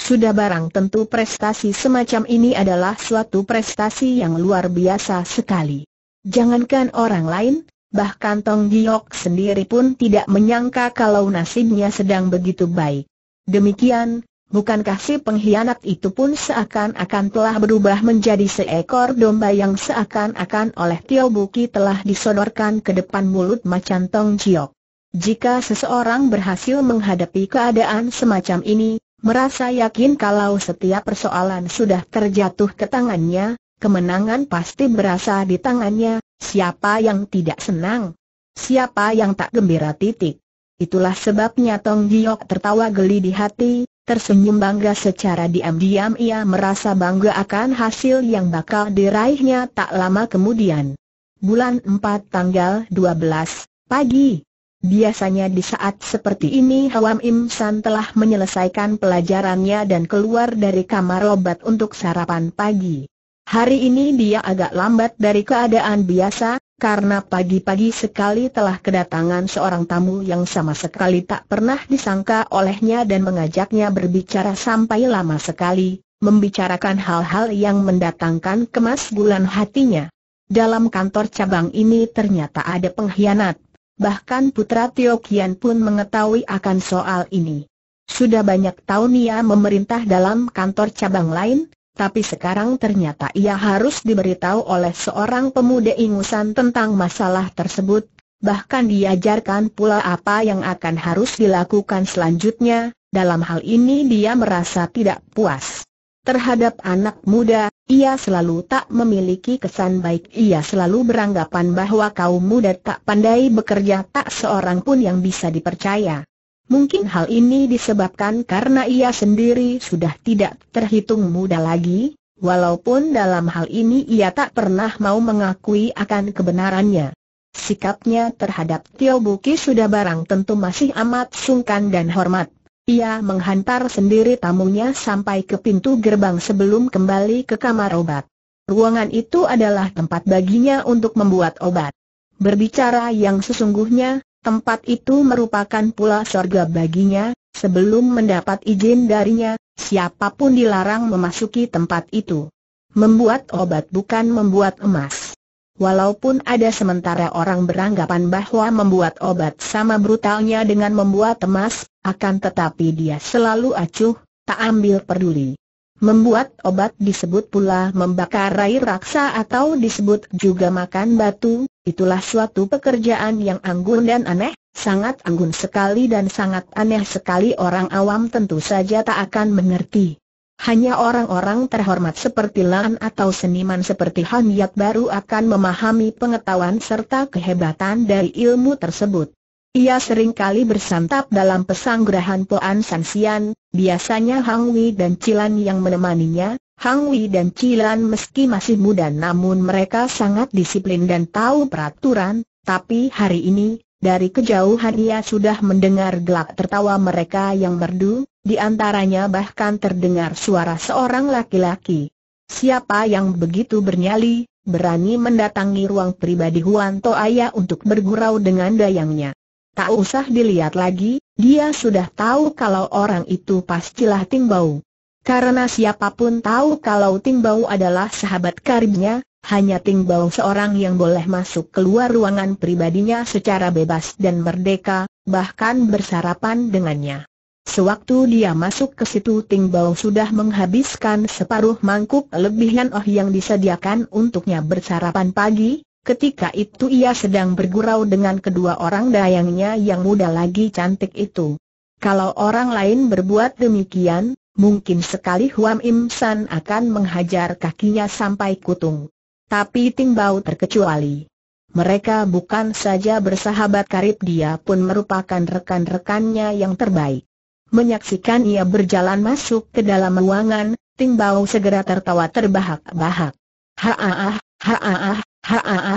Sudah barang tentu prestasi semacam ini adalah suatu prestasi yang luar biasa sekali. Jangankan orang lain, bahkan Tong Giok sendiri pun tidak menyangka kalau nasibnya sedang begitu baik. Demikian, Bukankah si pengkhianat itu pun seakan-akan telah berubah menjadi seekor domba yang seakan-akan oleh Tio Buki telah disodorkan ke depan mulut macan Tong Giok. Jika seseorang berhasil menghadapi keadaan semacam ini, merasa yakin kalau setiap persoalan sudah terjatuh ke tangannya, kemenangan pasti berasa di tangannya, siapa yang tidak senang? Siapa yang tak gembira titik? Itulah sebabnya Tong Giok tertawa geli di hati, tersenyum bangga secara diam-diam ia merasa bangga akan hasil yang bakal diraihnya tak lama kemudian. Bulan 4 tanggal 12, pagi Biasanya di saat seperti ini Hawam Im telah menyelesaikan pelajarannya dan keluar dari kamar obat untuk sarapan pagi. Hari ini dia agak lambat dari keadaan biasa, karena pagi-pagi sekali telah kedatangan seorang tamu yang sama sekali tak pernah disangka olehnya dan mengajaknya berbicara sampai lama sekali, membicarakan hal-hal yang mendatangkan kemas bulan hatinya. Dalam kantor cabang ini ternyata ada pengkhianat bahkan putra Tio Kian pun mengetahui akan soal ini. Sudah banyak tahun ia memerintah dalam kantor cabang lain, tapi sekarang ternyata ia harus diberitahu oleh seorang pemuda ingusan tentang masalah tersebut, bahkan diajarkan pula apa yang akan harus dilakukan selanjutnya, dalam hal ini dia merasa tidak puas. Terhadap anak muda, ia selalu tak memiliki kesan baik. Ia selalu beranggapan bahwa kaum muda tak pandai bekerja tak seorang pun yang bisa dipercaya. Mungkin hal ini disebabkan karena ia sendiri sudah tidak terhitung muda lagi, walaupun dalam hal ini ia tak pernah mau mengakui akan kebenarannya. Sikapnya terhadap Tio Buki sudah barang tentu masih amat sungkan dan hormat. Ia menghantar sendiri tamunya sampai ke pintu gerbang sebelum kembali ke kamar obat. Ruangan itu adalah tempat baginya untuk membuat obat. Berbicara yang sesungguhnya, tempat itu merupakan pula sorga baginya, sebelum mendapat izin darinya, siapapun dilarang memasuki tempat itu. Membuat obat bukan membuat emas. Walaupun ada sementara orang beranggapan bahwa membuat obat sama brutalnya dengan membuat emas, akan tetapi dia selalu acuh, tak ambil peduli. Membuat obat disebut pula membakar air raksa atau disebut juga makan batu, itulah suatu pekerjaan yang anggun dan aneh, sangat anggun sekali dan sangat aneh sekali orang awam tentu saja tak akan mengerti. Hanya orang-orang terhormat seperti Lan atau seniman seperti Han Yat baru akan memahami pengetahuan serta kehebatan dari ilmu tersebut. Ia sering kali bersantap dalam pesanggrahan Poan Sian, biasanya Hang Wei dan Cilan yang menemaninya. Hang Wei dan Cilan meski masih muda namun mereka sangat disiplin dan tahu peraturan, tapi hari ini, dari kejauhan ia sudah mendengar gelak tertawa mereka yang merdu, di antaranya bahkan terdengar suara seorang laki-laki. Siapa yang begitu bernyali, berani mendatangi ruang pribadi Huan Toaya untuk bergurau dengan dayangnya. Tak usah dilihat lagi, dia sudah tahu kalau orang itu pastilah Tingbau. Karena siapapun tahu kalau Tingbau adalah sahabat karibnya, hanya Tingbau seorang yang boleh masuk keluar ruangan pribadinya secara bebas dan merdeka, bahkan bersarapan dengannya. Sewaktu dia masuk ke situ Bao sudah menghabiskan separuh mangkuk lebihan oh yang disediakan untuknya bersarapan pagi, Ketika itu ia sedang bergurau dengan kedua orang dayangnya yang muda lagi cantik itu. Kalau orang lain berbuat demikian, mungkin sekali Huam Im San akan menghajar kakinya sampai kutung. Tapi Ting Bao terkecuali. Mereka bukan saja bersahabat karib dia pun merupakan rekan-rekannya yang terbaik. Menyaksikan ia berjalan masuk ke dalam ruangan, Ting Bao segera tertawa terbahak-bahak. ha-ah-ah, haaah, haaah,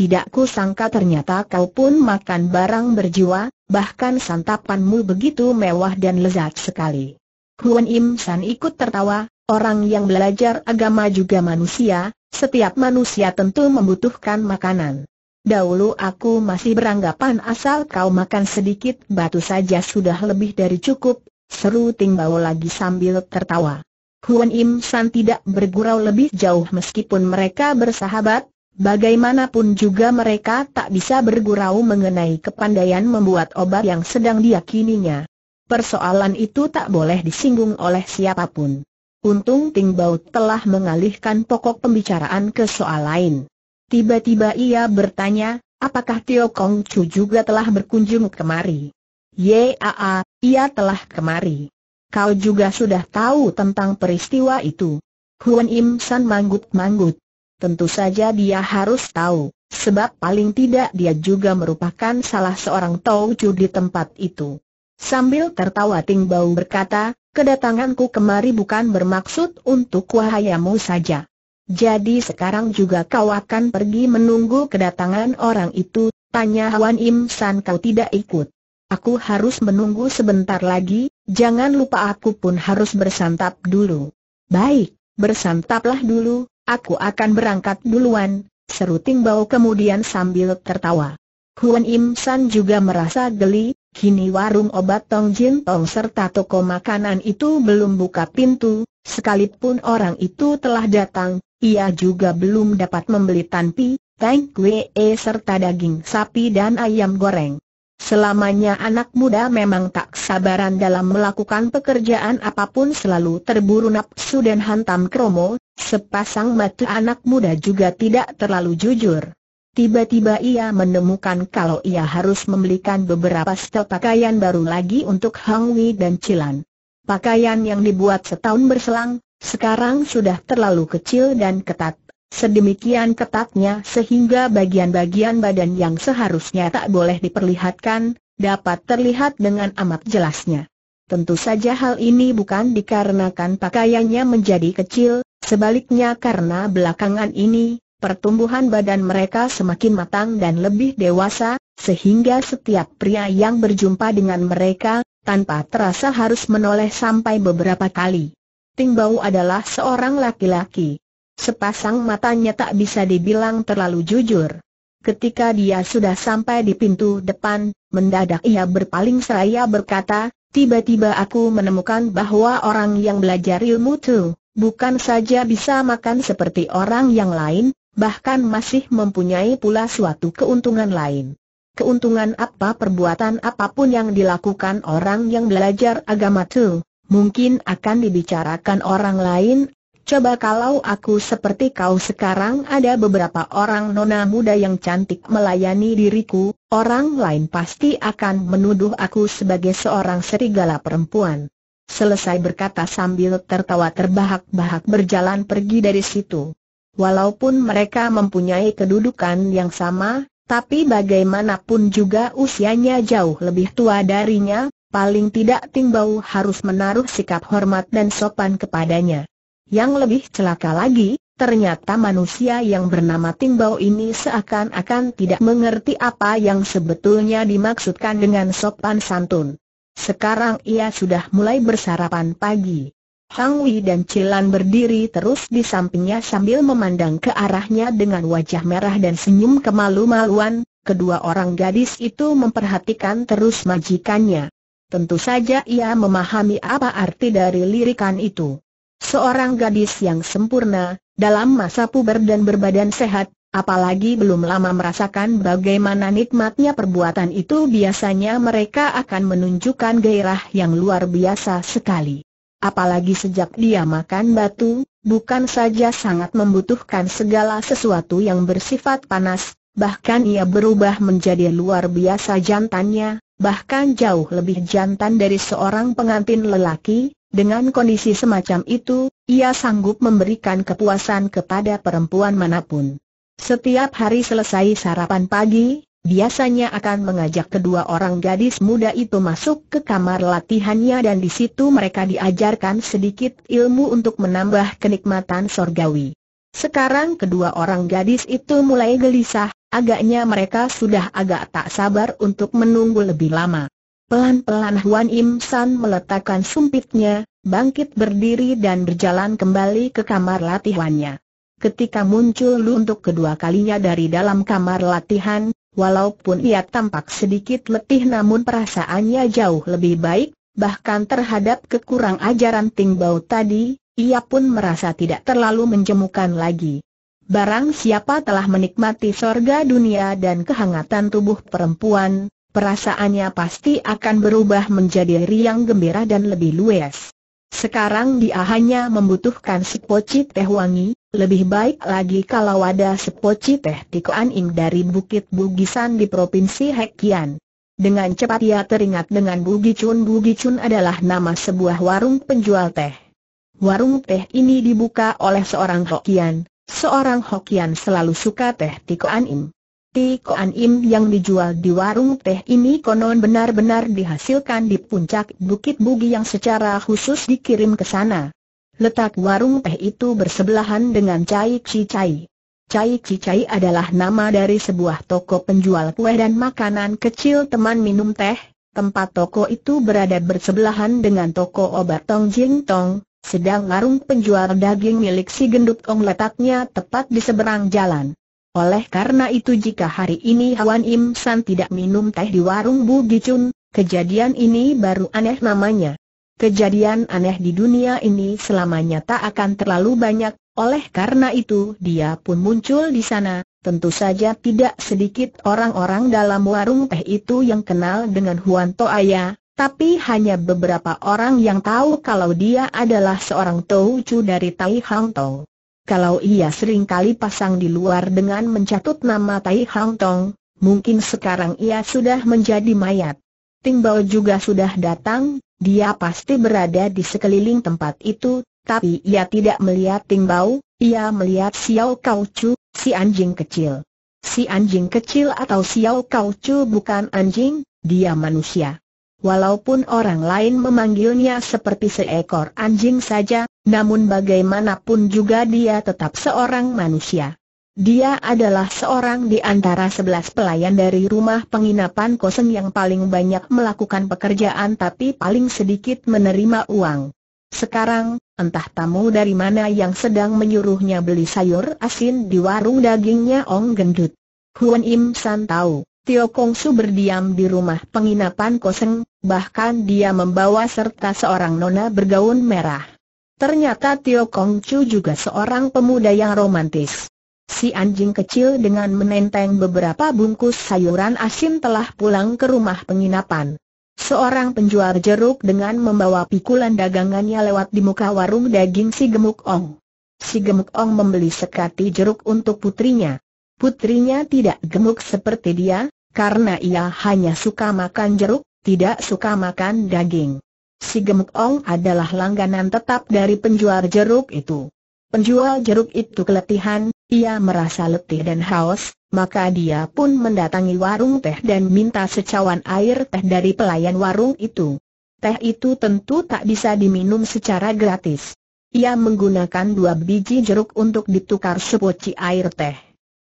tidak ku sangka ternyata kau pun makan barang berjiwa, bahkan santapanmu begitu mewah dan lezat sekali. Huan Im San ikut tertawa, orang yang belajar agama juga manusia, setiap manusia tentu membutuhkan makanan. Dahulu aku masih beranggapan asal kau makan sedikit batu saja sudah lebih dari cukup, seru Ting lagi sambil tertawa. Huan Im San tidak bergurau lebih jauh meskipun mereka bersahabat, Bagaimanapun juga mereka tak bisa bergurau mengenai kepandaian membuat obat yang sedang diyakininya. Persoalan itu tak boleh disinggung oleh siapapun. Untung Ting Baut telah mengalihkan pokok pembicaraan ke soal lain. Tiba-tiba ia bertanya, apakah Tio Kong Chu juga telah berkunjung kemari? Yaa, ia telah kemari. Kau juga sudah tahu tentang peristiwa itu. Huan Im San manggut-manggut tentu saja dia harus tahu, sebab paling tidak dia juga merupakan salah seorang tahu-cu di tempat itu. Sambil tertawa Ting Bao berkata, kedatanganku kemari bukan bermaksud untuk wahayamu saja. Jadi sekarang juga kau akan pergi menunggu kedatangan orang itu, tanya Wan Im San kau tidak ikut. Aku harus menunggu sebentar lagi, jangan lupa aku pun harus bersantap dulu. Baik, bersantaplah dulu, Aku akan berangkat duluan, seru Ting Bao kemudian sambil tertawa. Huan Im San juga merasa geli, kini warung obat Tong Jin Tong serta toko makanan itu belum buka pintu, sekalipun orang itu telah datang, ia juga belum dapat membeli tanpi, tank kue serta daging sapi dan ayam goreng. Selamanya anak muda memang tak sabaran dalam melakukan pekerjaan apapun selalu terburu nafsu dan hantam kromo, sepasang mata anak muda juga tidak terlalu jujur. Tiba-tiba ia menemukan kalau ia harus membelikan beberapa setel pakaian baru lagi untuk Hang dan Cilan. Pakaian yang dibuat setahun berselang, sekarang sudah terlalu kecil dan ketat Sedemikian ketatnya sehingga bagian-bagian badan yang seharusnya tak boleh diperlihatkan, dapat terlihat dengan amat jelasnya. Tentu saja hal ini bukan dikarenakan pakaiannya menjadi kecil, sebaliknya karena belakangan ini, pertumbuhan badan mereka semakin matang dan lebih dewasa, sehingga setiap pria yang berjumpa dengan mereka, tanpa terasa harus menoleh sampai beberapa kali. Ting bau adalah seorang laki-laki Sepasang matanya tak bisa dibilang terlalu jujur. Ketika dia sudah sampai di pintu depan, mendadak ia berpaling seraya berkata, tiba-tiba aku menemukan bahwa orang yang belajar ilmu itu, bukan saja bisa makan seperti orang yang lain, bahkan masih mempunyai pula suatu keuntungan lain. Keuntungan apa perbuatan apapun yang dilakukan orang yang belajar agama itu, mungkin akan dibicarakan orang lain Coba kalau aku seperti kau sekarang ada beberapa orang nona muda yang cantik melayani diriku, orang lain pasti akan menuduh aku sebagai seorang serigala perempuan. Selesai berkata sambil tertawa terbahak-bahak berjalan pergi dari situ. Walaupun mereka mempunyai kedudukan yang sama, tapi bagaimanapun juga usianya jauh lebih tua darinya, paling tidak Tingbau harus menaruh sikap hormat dan sopan kepadanya. Yang lebih celaka lagi, ternyata manusia yang bernama Timbau ini seakan-akan tidak mengerti apa yang sebetulnya dimaksudkan dengan sopan santun. Sekarang ia sudah mulai bersarapan pagi. Hang Wei dan Cilan berdiri terus di sampingnya sambil memandang ke arahnya dengan wajah merah dan senyum kemalu-maluan, kedua orang gadis itu memperhatikan terus majikannya. Tentu saja ia memahami apa arti dari lirikan itu. Seorang gadis yang sempurna, dalam masa puber dan berbadan sehat, apalagi belum lama merasakan bagaimana nikmatnya perbuatan itu biasanya mereka akan menunjukkan gairah yang luar biasa sekali. Apalagi sejak dia makan batu, bukan saja sangat membutuhkan segala sesuatu yang bersifat panas, bahkan ia berubah menjadi luar biasa jantannya, bahkan jauh lebih jantan dari seorang pengantin lelaki, dengan kondisi semacam itu, ia sanggup memberikan kepuasan kepada perempuan manapun. Setiap hari selesai sarapan pagi, biasanya akan mengajak kedua orang gadis muda itu masuk ke kamar latihannya dan di situ mereka diajarkan sedikit ilmu untuk menambah kenikmatan sorgawi. Sekarang kedua orang gadis itu mulai gelisah, agaknya mereka sudah agak tak sabar untuk menunggu lebih lama. Pelan-pelan Huan Im San meletakkan sumpitnya, bangkit berdiri dan berjalan kembali ke kamar latihannya. Ketika muncul Lu untuk kedua kalinya dari dalam kamar latihan, walaupun ia tampak sedikit letih namun perasaannya jauh lebih baik, bahkan terhadap kekurang ajaran Ting Bao tadi, ia pun merasa tidak terlalu menjemukan lagi. Barang siapa telah menikmati sorga dunia dan kehangatan tubuh perempuan, perasaannya pasti akan berubah menjadi riang gembira dan lebih luas. Sekarang dia hanya membutuhkan sepoci teh wangi, lebih baik lagi kalau ada sepoci teh tikoan im dari Bukit Bugisan di Provinsi Hekian. Dengan cepat ia teringat dengan Bugi Bugi Bugicun adalah nama sebuah warung penjual teh. Warung teh ini dibuka oleh seorang Hokian, seorang Hokian selalu suka teh tikoan im. Ti Koan Im yang dijual di warung teh ini konon benar-benar dihasilkan di puncak Bukit Bugi yang secara khusus dikirim ke sana. Letak warung teh itu bersebelahan dengan Cai Chi Cai. Cai Chi Cai adalah nama dari sebuah toko penjual kue dan makanan kecil teman minum teh. Tempat toko itu berada bersebelahan dengan toko obat Tong Jing Tong, sedang warung penjual daging milik si gendut Ong letaknya tepat di seberang jalan. Oleh karena itu jika hari ini Hwan Im San tidak minum teh di warung Bu Gicun, kejadian ini baru aneh namanya. Kejadian aneh di dunia ini selamanya tak akan terlalu banyak, oleh karena itu dia pun muncul di sana, tentu saja tidak sedikit orang-orang dalam warung teh itu yang kenal dengan Huan Toaya, tapi hanya beberapa orang yang tahu kalau dia adalah seorang Chu dari Tai Hang Tong kalau ia sering kali pasang di luar dengan mencatut nama Tai Hang Tong, mungkin sekarang ia sudah menjadi mayat. Bao juga sudah datang, dia pasti berada di sekeliling tempat itu, tapi ia tidak melihat Ting Bao, ia melihat Xiao Chu, si anjing kecil. Si anjing kecil atau Xiao Chu bukan anjing, dia manusia. Walaupun orang lain memanggilnya seperti seekor anjing saja, namun bagaimanapun juga dia tetap seorang manusia. Dia adalah seorang di antara sebelas pelayan dari rumah penginapan kosong yang paling banyak melakukan pekerjaan tapi paling sedikit menerima uang. Sekarang, entah tamu dari mana yang sedang menyuruhnya beli sayur asin di warung dagingnya Ong Gendut. Huan Im San tahu, Tio Kong Su berdiam di rumah penginapan kosong, bahkan dia membawa serta seorang nona bergaun merah. Ternyata Tio Kong Chu juga seorang pemuda yang romantis. Si anjing kecil dengan menenteng beberapa bungkus sayuran asin telah pulang ke rumah penginapan. Seorang penjual jeruk dengan membawa pikulan dagangannya lewat di muka warung daging si Gemuk Ong. Si Gemuk Ong membeli sekati jeruk untuk putrinya. Putrinya tidak gemuk seperti dia, karena ia hanya suka makan jeruk, tidak suka makan daging si Gemuk Ong adalah langganan tetap dari penjual jeruk itu. Penjual jeruk itu keletihan, ia merasa letih dan haus, maka dia pun mendatangi warung teh dan minta secawan air teh dari pelayan warung itu. Teh itu tentu tak bisa diminum secara gratis. Ia menggunakan dua biji jeruk untuk ditukar sepoci air teh.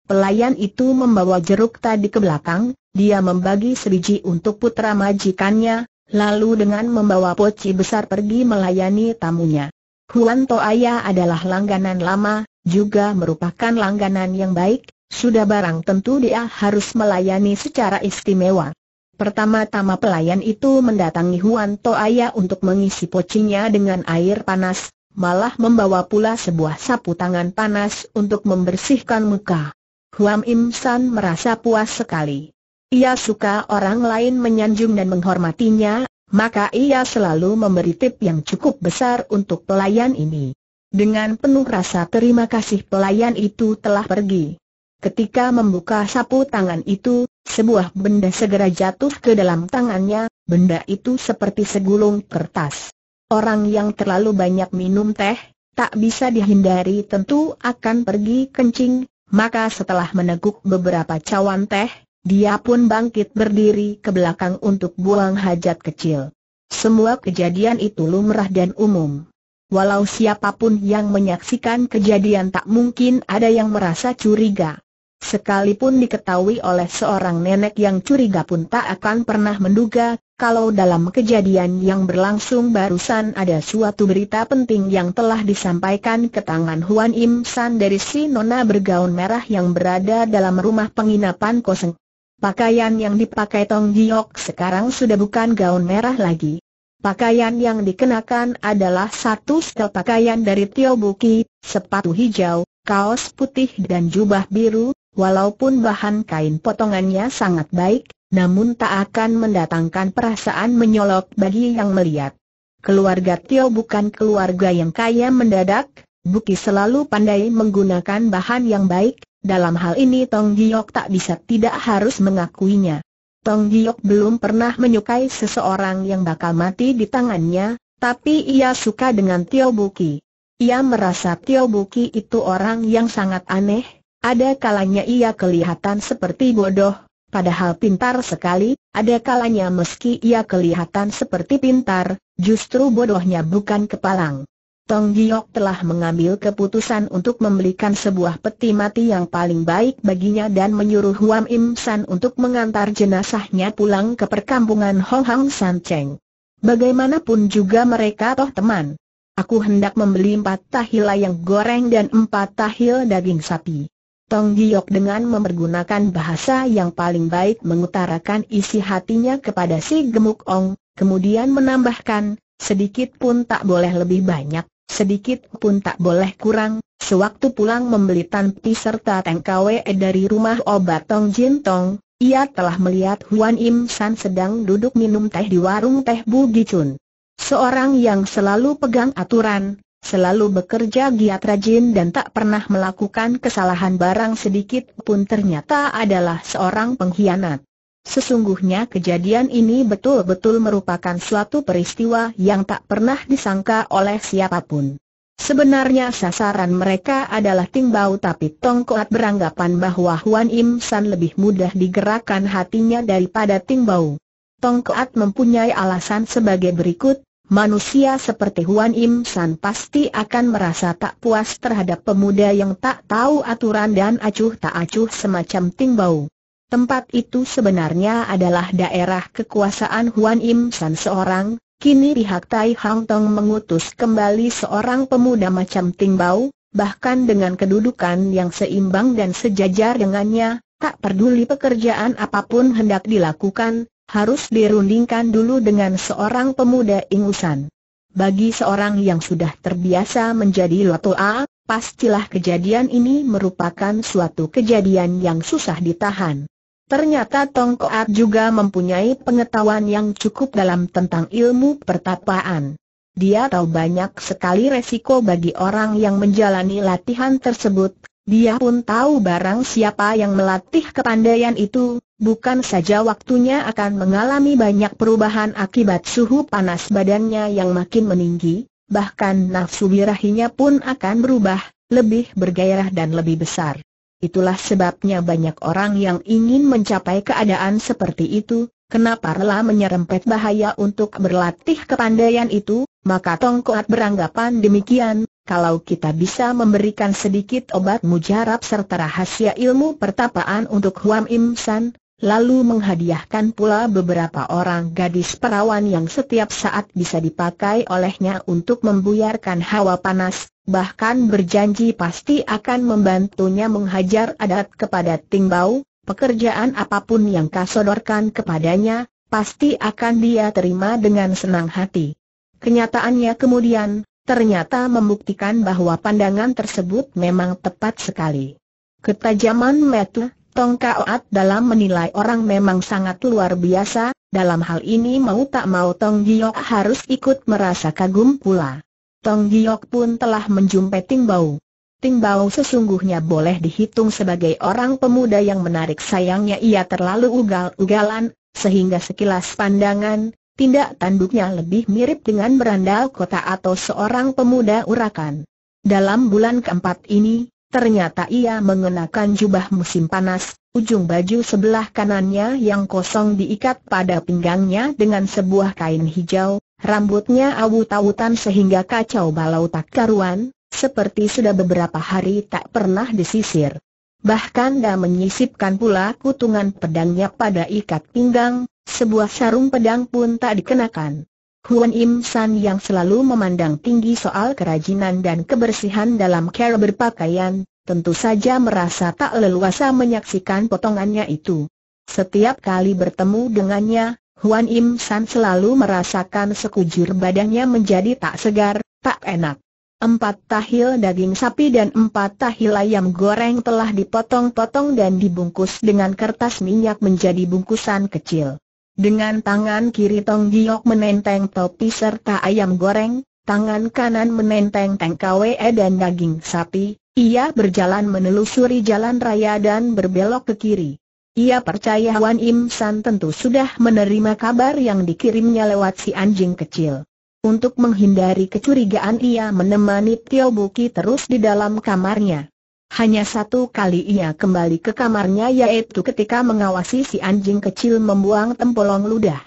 Pelayan itu membawa jeruk tadi ke belakang, dia membagi sebiji untuk putra majikannya, lalu dengan membawa poci besar pergi melayani tamunya. Huan Toaya adalah langganan lama, juga merupakan langganan yang baik, sudah barang tentu dia harus melayani secara istimewa. Pertama-tama pelayan itu mendatangi Huan Toaya untuk mengisi pocinya dengan air panas, malah membawa pula sebuah sapu tangan panas untuk membersihkan muka. Huam Im San merasa puas sekali ia suka orang lain menyanjung dan menghormatinya, maka ia selalu memberi tip yang cukup besar untuk pelayan ini. Dengan penuh rasa terima kasih pelayan itu telah pergi. Ketika membuka sapu tangan itu, sebuah benda segera jatuh ke dalam tangannya, benda itu seperti segulung kertas. Orang yang terlalu banyak minum teh, tak bisa dihindari tentu akan pergi kencing, maka setelah meneguk beberapa cawan teh, dia pun bangkit berdiri ke belakang untuk buang hajat kecil. Semua kejadian itu lumrah dan umum. Walau siapapun yang menyaksikan kejadian tak mungkin ada yang merasa curiga. Sekalipun diketahui oleh seorang nenek yang curiga pun tak akan pernah menduga, kalau dalam kejadian yang berlangsung barusan ada suatu berita penting yang telah disampaikan ke tangan Huan Im San dari si nona bergaun merah yang berada dalam rumah penginapan kosong. Pakaian yang dipakai Tong Giok sekarang sudah bukan gaun merah lagi. Pakaian yang dikenakan adalah satu setel pakaian dari Tio Buki, sepatu hijau, kaos putih dan jubah biru, walaupun bahan kain potongannya sangat baik, namun tak akan mendatangkan perasaan menyolok bagi yang melihat. Keluarga Tio bukan keluarga yang kaya mendadak, Buki selalu pandai menggunakan bahan yang baik, dalam hal ini Tong Giok tak bisa tidak harus mengakuinya. Tong Giok belum pernah menyukai seseorang yang bakal mati di tangannya, tapi ia suka dengan Tio Buki. Ia merasa Tio Buki itu orang yang sangat aneh, ada kalanya ia kelihatan seperti bodoh, padahal pintar sekali, ada kalanya meski ia kelihatan seperti pintar, justru bodohnya bukan kepalang. Tong Giok telah mengambil keputusan untuk membelikan sebuah peti mati yang paling baik baginya dan menyuruh Huam Im San untuk mengantar jenazahnya pulang ke perkampungan Hong Hang San Cheng. Bagaimanapun juga mereka toh teman. Aku hendak membeli empat tahila yang goreng dan empat tahil daging sapi. Tong Giok dengan mempergunakan bahasa yang paling baik mengutarakan isi hatinya kepada si gemuk Ong, kemudian menambahkan, sedikit pun tak boleh lebih banyak sedikit pun tak boleh kurang, sewaktu pulang membeli tanpi serta tank Kwe dari rumah obat Tong Jin Tong, ia telah melihat Huan Im San sedang duduk minum teh di warung teh Bu Gichun. Seorang yang selalu pegang aturan, selalu bekerja giat rajin dan tak pernah melakukan kesalahan barang sedikit pun ternyata adalah seorang pengkhianat. Sesungguhnya kejadian ini betul-betul merupakan suatu peristiwa yang tak pernah disangka oleh siapapun. Sebenarnya sasaran mereka adalah Tingbau tapi Tongkoat beranggapan bahwa Huan Im San lebih mudah digerakkan hatinya daripada Tingbau. Tongkoat mempunyai alasan sebagai berikut, manusia seperti Huan Im San pasti akan merasa tak puas terhadap pemuda yang tak tahu aturan dan acuh tak acuh semacam Tingbau. Tempat itu sebenarnya adalah daerah kekuasaan Huan Im San seorang, kini pihak Tai Hang Tong mengutus kembali seorang pemuda macam Ting Bao, bahkan dengan kedudukan yang seimbang dan sejajar dengannya, tak peduli pekerjaan apapun hendak dilakukan, harus dirundingkan dulu dengan seorang pemuda ingusan. Bagi seorang yang sudah terbiasa menjadi A, pastilah kejadian ini merupakan suatu kejadian yang susah ditahan. Ternyata Tong Koat juga mempunyai pengetahuan yang cukup dalam tentang ilmu pertapaan. Dia tahu banyak sekali resiko bagi orang yang menjalani latihan tersebut. Dia pun tahu barang siapa yang melatih kepandaian itu, bukan saja waktunya akan mengalami banyak perubahan akibat suhu panas badannya yang makin meninggi, bahkan nafsu birahinya pun akan berubah, lebih bergairah dan lebih besar. Itulah sebabnya banyak orang yang ingin mencapai keadaan seperti itu, kenapa rela menyerempet bahaya untuk berlatih kepandaian itu, maka Tongkoat beranggapan demikian, kalau kita bisa memberikan sedikit obat mujarab serta rahasia ilmu pertapaan untuk Huam Im San, lalu menghadiahkan pula beberapa orang gadis perawan yang setiap saat bisa dipakai olehnya untuk membuyarkan hawa panas, bahkan berjanji pasti akan membantunya menghajar adat kepada Tingbau, pekerjaan apapun yang kasodorkan kepadanya, pasti akan dia terima dengan senang hati. Kenyataannya kemudian, ternyata membuktikan bahwa pandangan tersebut memang tepat sekali. Ketajaman Matthew Tong Kaoat dalam menilai orang memang sangat luar biasa, dalam hal ini mau tak mau Tong Giok harus ikut merasa kagum pula. Tong Giok pun telah menjumpai Ting Bao. Ting Bao sesungguhnya boleh dihitung sebagai orang pemuda yang menarik sayangnya ia terlalu ugal-ugalan, sehingga sekilas pandangan, tindak tanduknya lebih mirip dengan berandal kota atau seorang pemuda urakan. Dalam bulan keempat ini, Ternyata ia mengenakan jubah musim panas, ujung baju sebelah kanannya yang kosong diikat pada pinggangnya dengan sebuah kain hijau, rambutnya awut-awutan sehingga kacau balau tak karuan, seperti sudah beberapa hari tak pernah disisir. Bahkan dah menyisipkan pula kutungan pedangnya pada ikat pinggang, sebuah sarung pedang pun tak dikenakan. Huan Im San yang selalu memandang tinggi soal kerajinan dan kebersihan dalam cara berpakaian, tentu saja merasa tak leluasa menyaksikan potongannya itu. Setiap kali bertemu dengannya, Huan Im San selalu merasakan sekujur badannya menjadi tak segar, tak enak. Empat tahil daging sapi dan empat tahil ayam goreng telah dipotong-potong dan dibungkus dengan kertas minyak menjadi bungkusan kecil. Dengan tangan kiri Tong Giok menenteng topi serta ayam goreng, tangan kanan menenteng teng kwe dan daging sapi, ia berjalan menelusuri jalan raya dan berbelok ke kiri. Ia percaya Wan Im San tentu sudah menerima kabar yang dikirimnya lewat si anjing kecil. Untuk menghindari kecurigaan ia menemani Tio Buki terus di dalam kamarnya. Hanya satu kali ia kembali ke kamarnya yaitu ketika mengawasi si anjing kecil membuang tempolong ludah.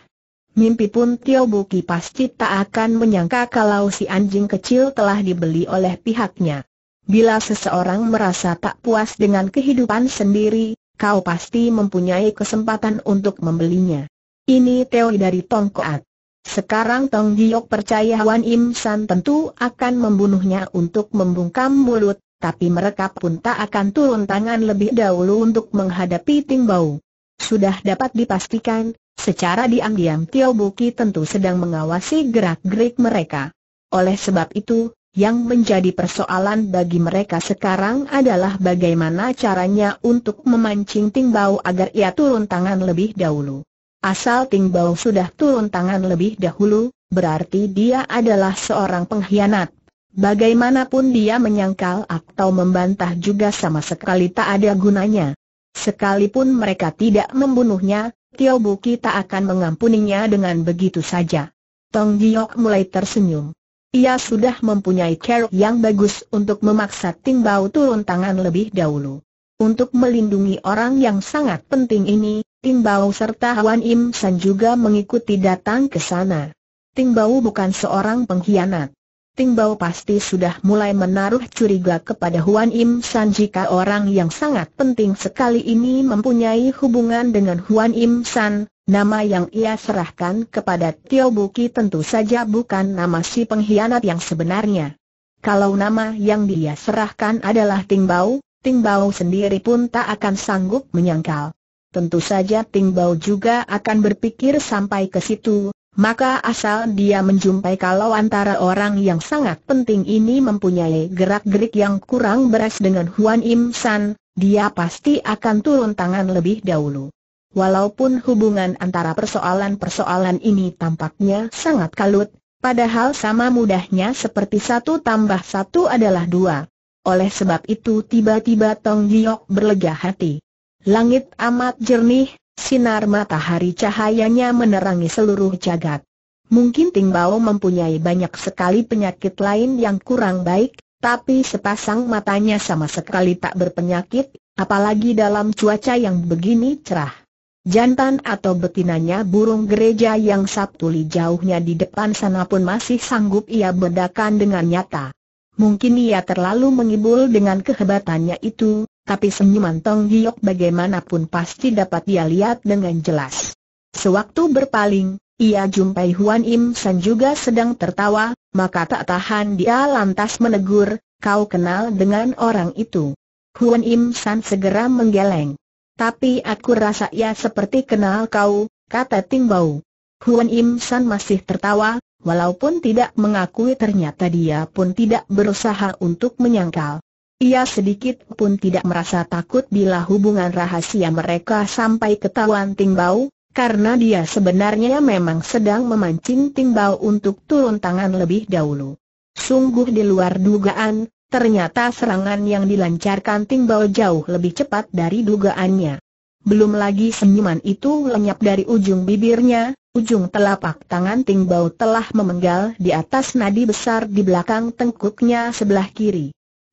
Mimpi pun Tio Buki pasti tak akan menyangka kalau si anjing kecil telah dibeli oleh pihaknya. Bila seseorang merasa tak puas dengan kehidupan sendiri, kau pasti mempunyai kesempatan untuk membelinya. Ini teori dari Tong Koat. Sekarang Tong Giok percaya Wan Im San tentu akan membunuhnya untuk membungkam mulut, tapi mereka pun tak akan turun tangan lebih dahulu untuk menghadapi Ting Bau. Sudah dapat dipastikan, secara diam-diam Tio Buki tentu sedang mengawasi gerak-gerik mereka. Oleh sebab itu, yang menjadi persoalan bagi mereka sekarang adalah bagaimana caranya untuk memancing Ting Bau agar ia turun tangan lebih dahulu. Asal Ting Bau sudah turun tangan lebih dahulu, berarti dia adalah seorang pengkhianat. Bagaimanapun dia menyangkal atau membantah juga sama sekali tak ada gunanya. Sekalipun mereka tidak membunuhnya, Tio Buki tak akan mengampuninya dengan begitu saja. Tong Giok mulai tersenyum. Ia sudah mempunyai cara yang bagus untuk memaksa Ting Bao turun tangan lebih dahulu. Untuk melindungi orang yang sangat penting ini, Ting Bao serta Wan Im San juga mengikuti datang ke sana. Ting Bao bukan seorang pengkhianat. Ting Bao pasti sudah mulai menaruh curiga kepada Huan Im San jika orang yang sangat penting sekali ini mempunyai hubungan dengan Huan Im San, nama yang ia serahkan kepada Tio Buki tentu saja bukan nama si pengkhianat yang sebenarnya. Kalau nama yang dia serahkan adalah Ting Bao, Ting Bao sendiri pun tak akan sanggup menyangkal. Tentu saja Ting Bao juga akan berpikir sampai ke situ, maka asal dia menjumpai kalau antara orang yang sangat penting ini mempunyai gerak-gerik yang kurang beres dengan Huan Im San, dia pasti akan turun tangan lebih dahulu. Walaupun hubungan antara persoalan-persoalan ini tampaknya sangat kalut, padahal sama mudahnya seperti satu tambah satu adalah dua. Oleh sebab itu tiba-tiba Tong Giok berlega hati. Langit amat jernih, Sinar matahari cahayanya menerangi seluruh jagat. Mungkin Tingbao mempunyai banyak sekali penyakit lain yang kurang baik, tapi sepasang matanya sama sekali tak berpenyakit, apalagi dalam cuaca yang begini cerah. Jantan atau betinanya burung gereja yang sabtuli jauhnya di depan sana pun masih sanggup ia bedakan dengan nyata. Mungkin ia terlalu mengibul dengan kehebatannya itu, tapi senyuman Tong Giok bagaimanapun pasti dapat dia lihat dengan jelas. Sewaktu berpaling, ia jumpai Huan Im San juga sedang tertawa, maka tak tahan dia lantas menegur, kau kenal dengan orang itu. Huan Im San segera menggeleng. Tapi aku rasa ia seperti kenal kau, kata Ting Bau. Huan Im San masih tertawa, walaupun tidak mengakui ternyata dia pun tidak berusaha untuk menyangkal. Ia sedikit pun tidak merasa takut bila hubungan rahasia mereka sampai ketahuan Tingbau, karena dia sebenarnya memang sedang memancing Tingbau untuk turun tangan lebih dahulu. Sungguh di luar dugaan, ternyata serangan yang dilancarkan Tingbau jauh lebih cepat dari dugaannya. Belum lagi senyuman itu lenyap dari ujung bibirnya, ujung telapak tangan Tingbau telah memenggal di atas nadi besar di belakang tengkuknya sebelah kiri.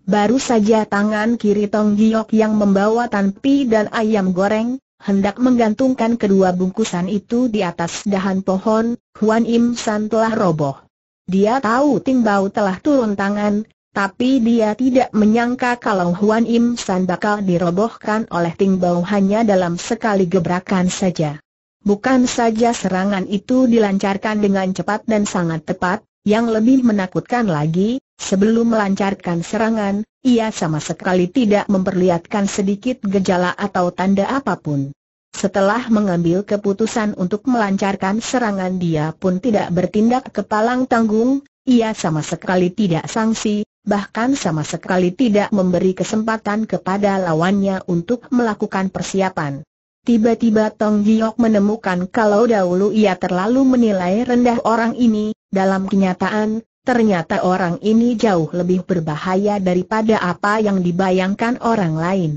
Baru saja tangan kiri Tong Giok yang membawa tanpi dan ayam goreng, hendak menggantungkan kedua bungkusan itu di atas dahan pohon, Huan Im San telah roboh. Dia tahu Ting Bao telah turun tangan, tapi dia tidak menyangka kalau Huan Im San bakal dirobohkan oleh Ting Bao hanya dalam sekali gebrakan saja. Bukan saja serangan itu dilancarkan dengan cepat dan sangat tepat, yang lebih menakutkan lagi, Sebelum melancarkan serangan, ia sama sekali tidak memperlihatkan sedikit gejala atau tanda apapun. Setelah mengambil keputusan untuk melancarkan serangan dia pun tidak bertindak kepalang tanggung, ia sama sekali tidak sanksi, bahkan sama sekali tidak memberi kesempatan kepada lawannya untuk melakukan persiapan. Tiba-tiba Tong Giok menemukan kalau dahulu ia terlalu menilai rendah orang ini, dalam kenyataan, Ternyata orang ini jauh lebih berbahaya daripada apa yang dibayangkan orang lain.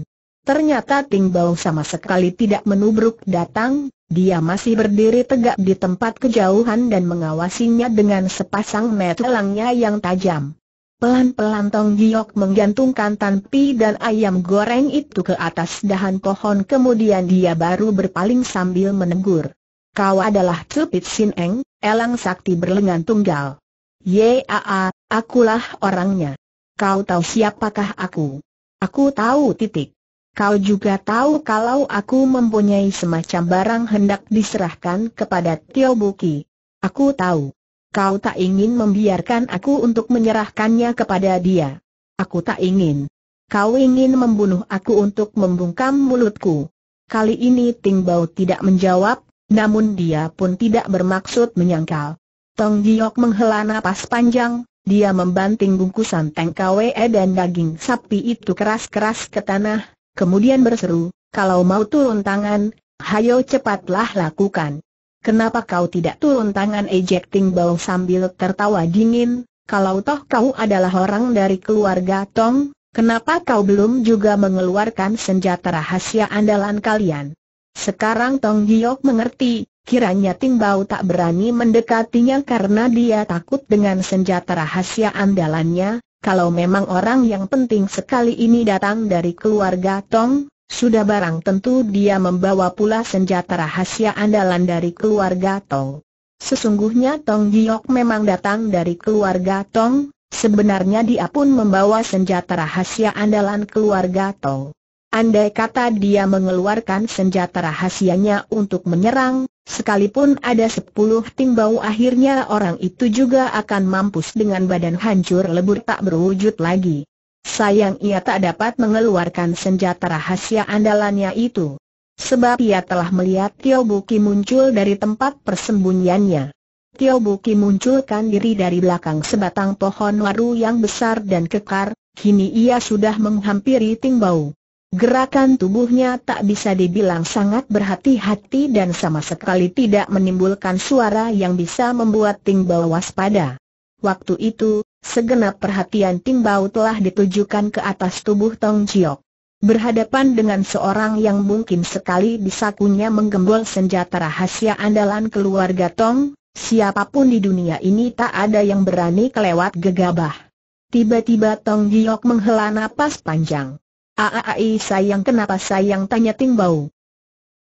Ternyata Ting Bao sama sekali tidak menubruk datang, dia masih berdiri tegak di tempat kejauhan dan mengawasinya dengan sepasang mata elangnya yang tajam. Pelan-pelan Tong Giok menggantungkan tanpi dan ayam goreng itu ke atas dahan pohon kemudian dia baru berpaling sambil menegur. Kau adalah Cupit Sin Eng, elang sakti berlengan tunggal. Yaa, akulah orangnya. Kau tahu siapakah aku? Aku tahu titik. Kau juga tahu kalau aku mempunyai semacam barang hendak diserahkan kepada Tio Buki. Aku tahu. Kau tak ingin membiarkan aku untuk menyerahkannya kepada dia. Aku tak ingin. Kau ingin membunuh aku untuk membungkam mulutku. Kali ini Ting Bao tidak menjawab, namun dia pun tidak bermaksud menyangkal. Tong Giok menghela nafas panjang, dia membanting bungkusan tank KWE dan daging sapi itu keras-keras ke tanah, kemudian berseru, kalau mau turun tangan, hayo cepatlah lakukan. Kenapa kau tidak turun tangan ejecting bau sambil tertawa dingin, kalau toh kau adalah orang dari keluarga Tong, kenapa kau belum juga mengeluarkan senjata rahasia andalan kalian? Sekarang Tong Giok mengerti, Kiranya Tingbau tak berani mendekatinya karena dia takut dengan senjata rahasia andalannya, kalau memang orang yang penting sekali ini datang dari keluarga Tong, sudah barang tentu dia membawa pula senjata rahasia andalan dari keluarga Tong. Sesungguhnya Tong Giok memang datang dari keluarga Tong, sebenarnya dia pun membawa senjata rahasia andalan keluarga Tong. Andai kata dia mengeluarkan senjata rahasianya untuk menyerang, sekalipun ada sepuluh timbau akhirnya orang itu juga akan mampus dengan badan hancur lebur tak berwujud lagi. Sayang ia tak dapat mengeluarkan senjata rahasia andalannya itu. Sebab ia telah melihat Tio Buki muncul dari tempat persembunyiannya. Tio Buki munculkan diri dari belakang sebatang pohon waru yang besar dan kekar, kini ia sudah menghampiri Tingbau. Gerakan tubuhnya tak bisa dibilang sangat berhati-hati dan sama sekali tidak menimbulkan suara yang bisa membuat Ting Bao waspada. Waktu itu, segenap perhatian Ting Bao telah ditujukan ke atas tubuh Tong Chiok. Berhadapan dengan seorang yang mungkin sekali disakunya menggembol senjata rahasia andalan keluarga Tong, siapapun di dunia ini tak ada yang berani kelewat gegabah. Tiba-tiba Tong Giok menghela napas panjang. Aaai sayang kenapa sayang tanya Ting Bau.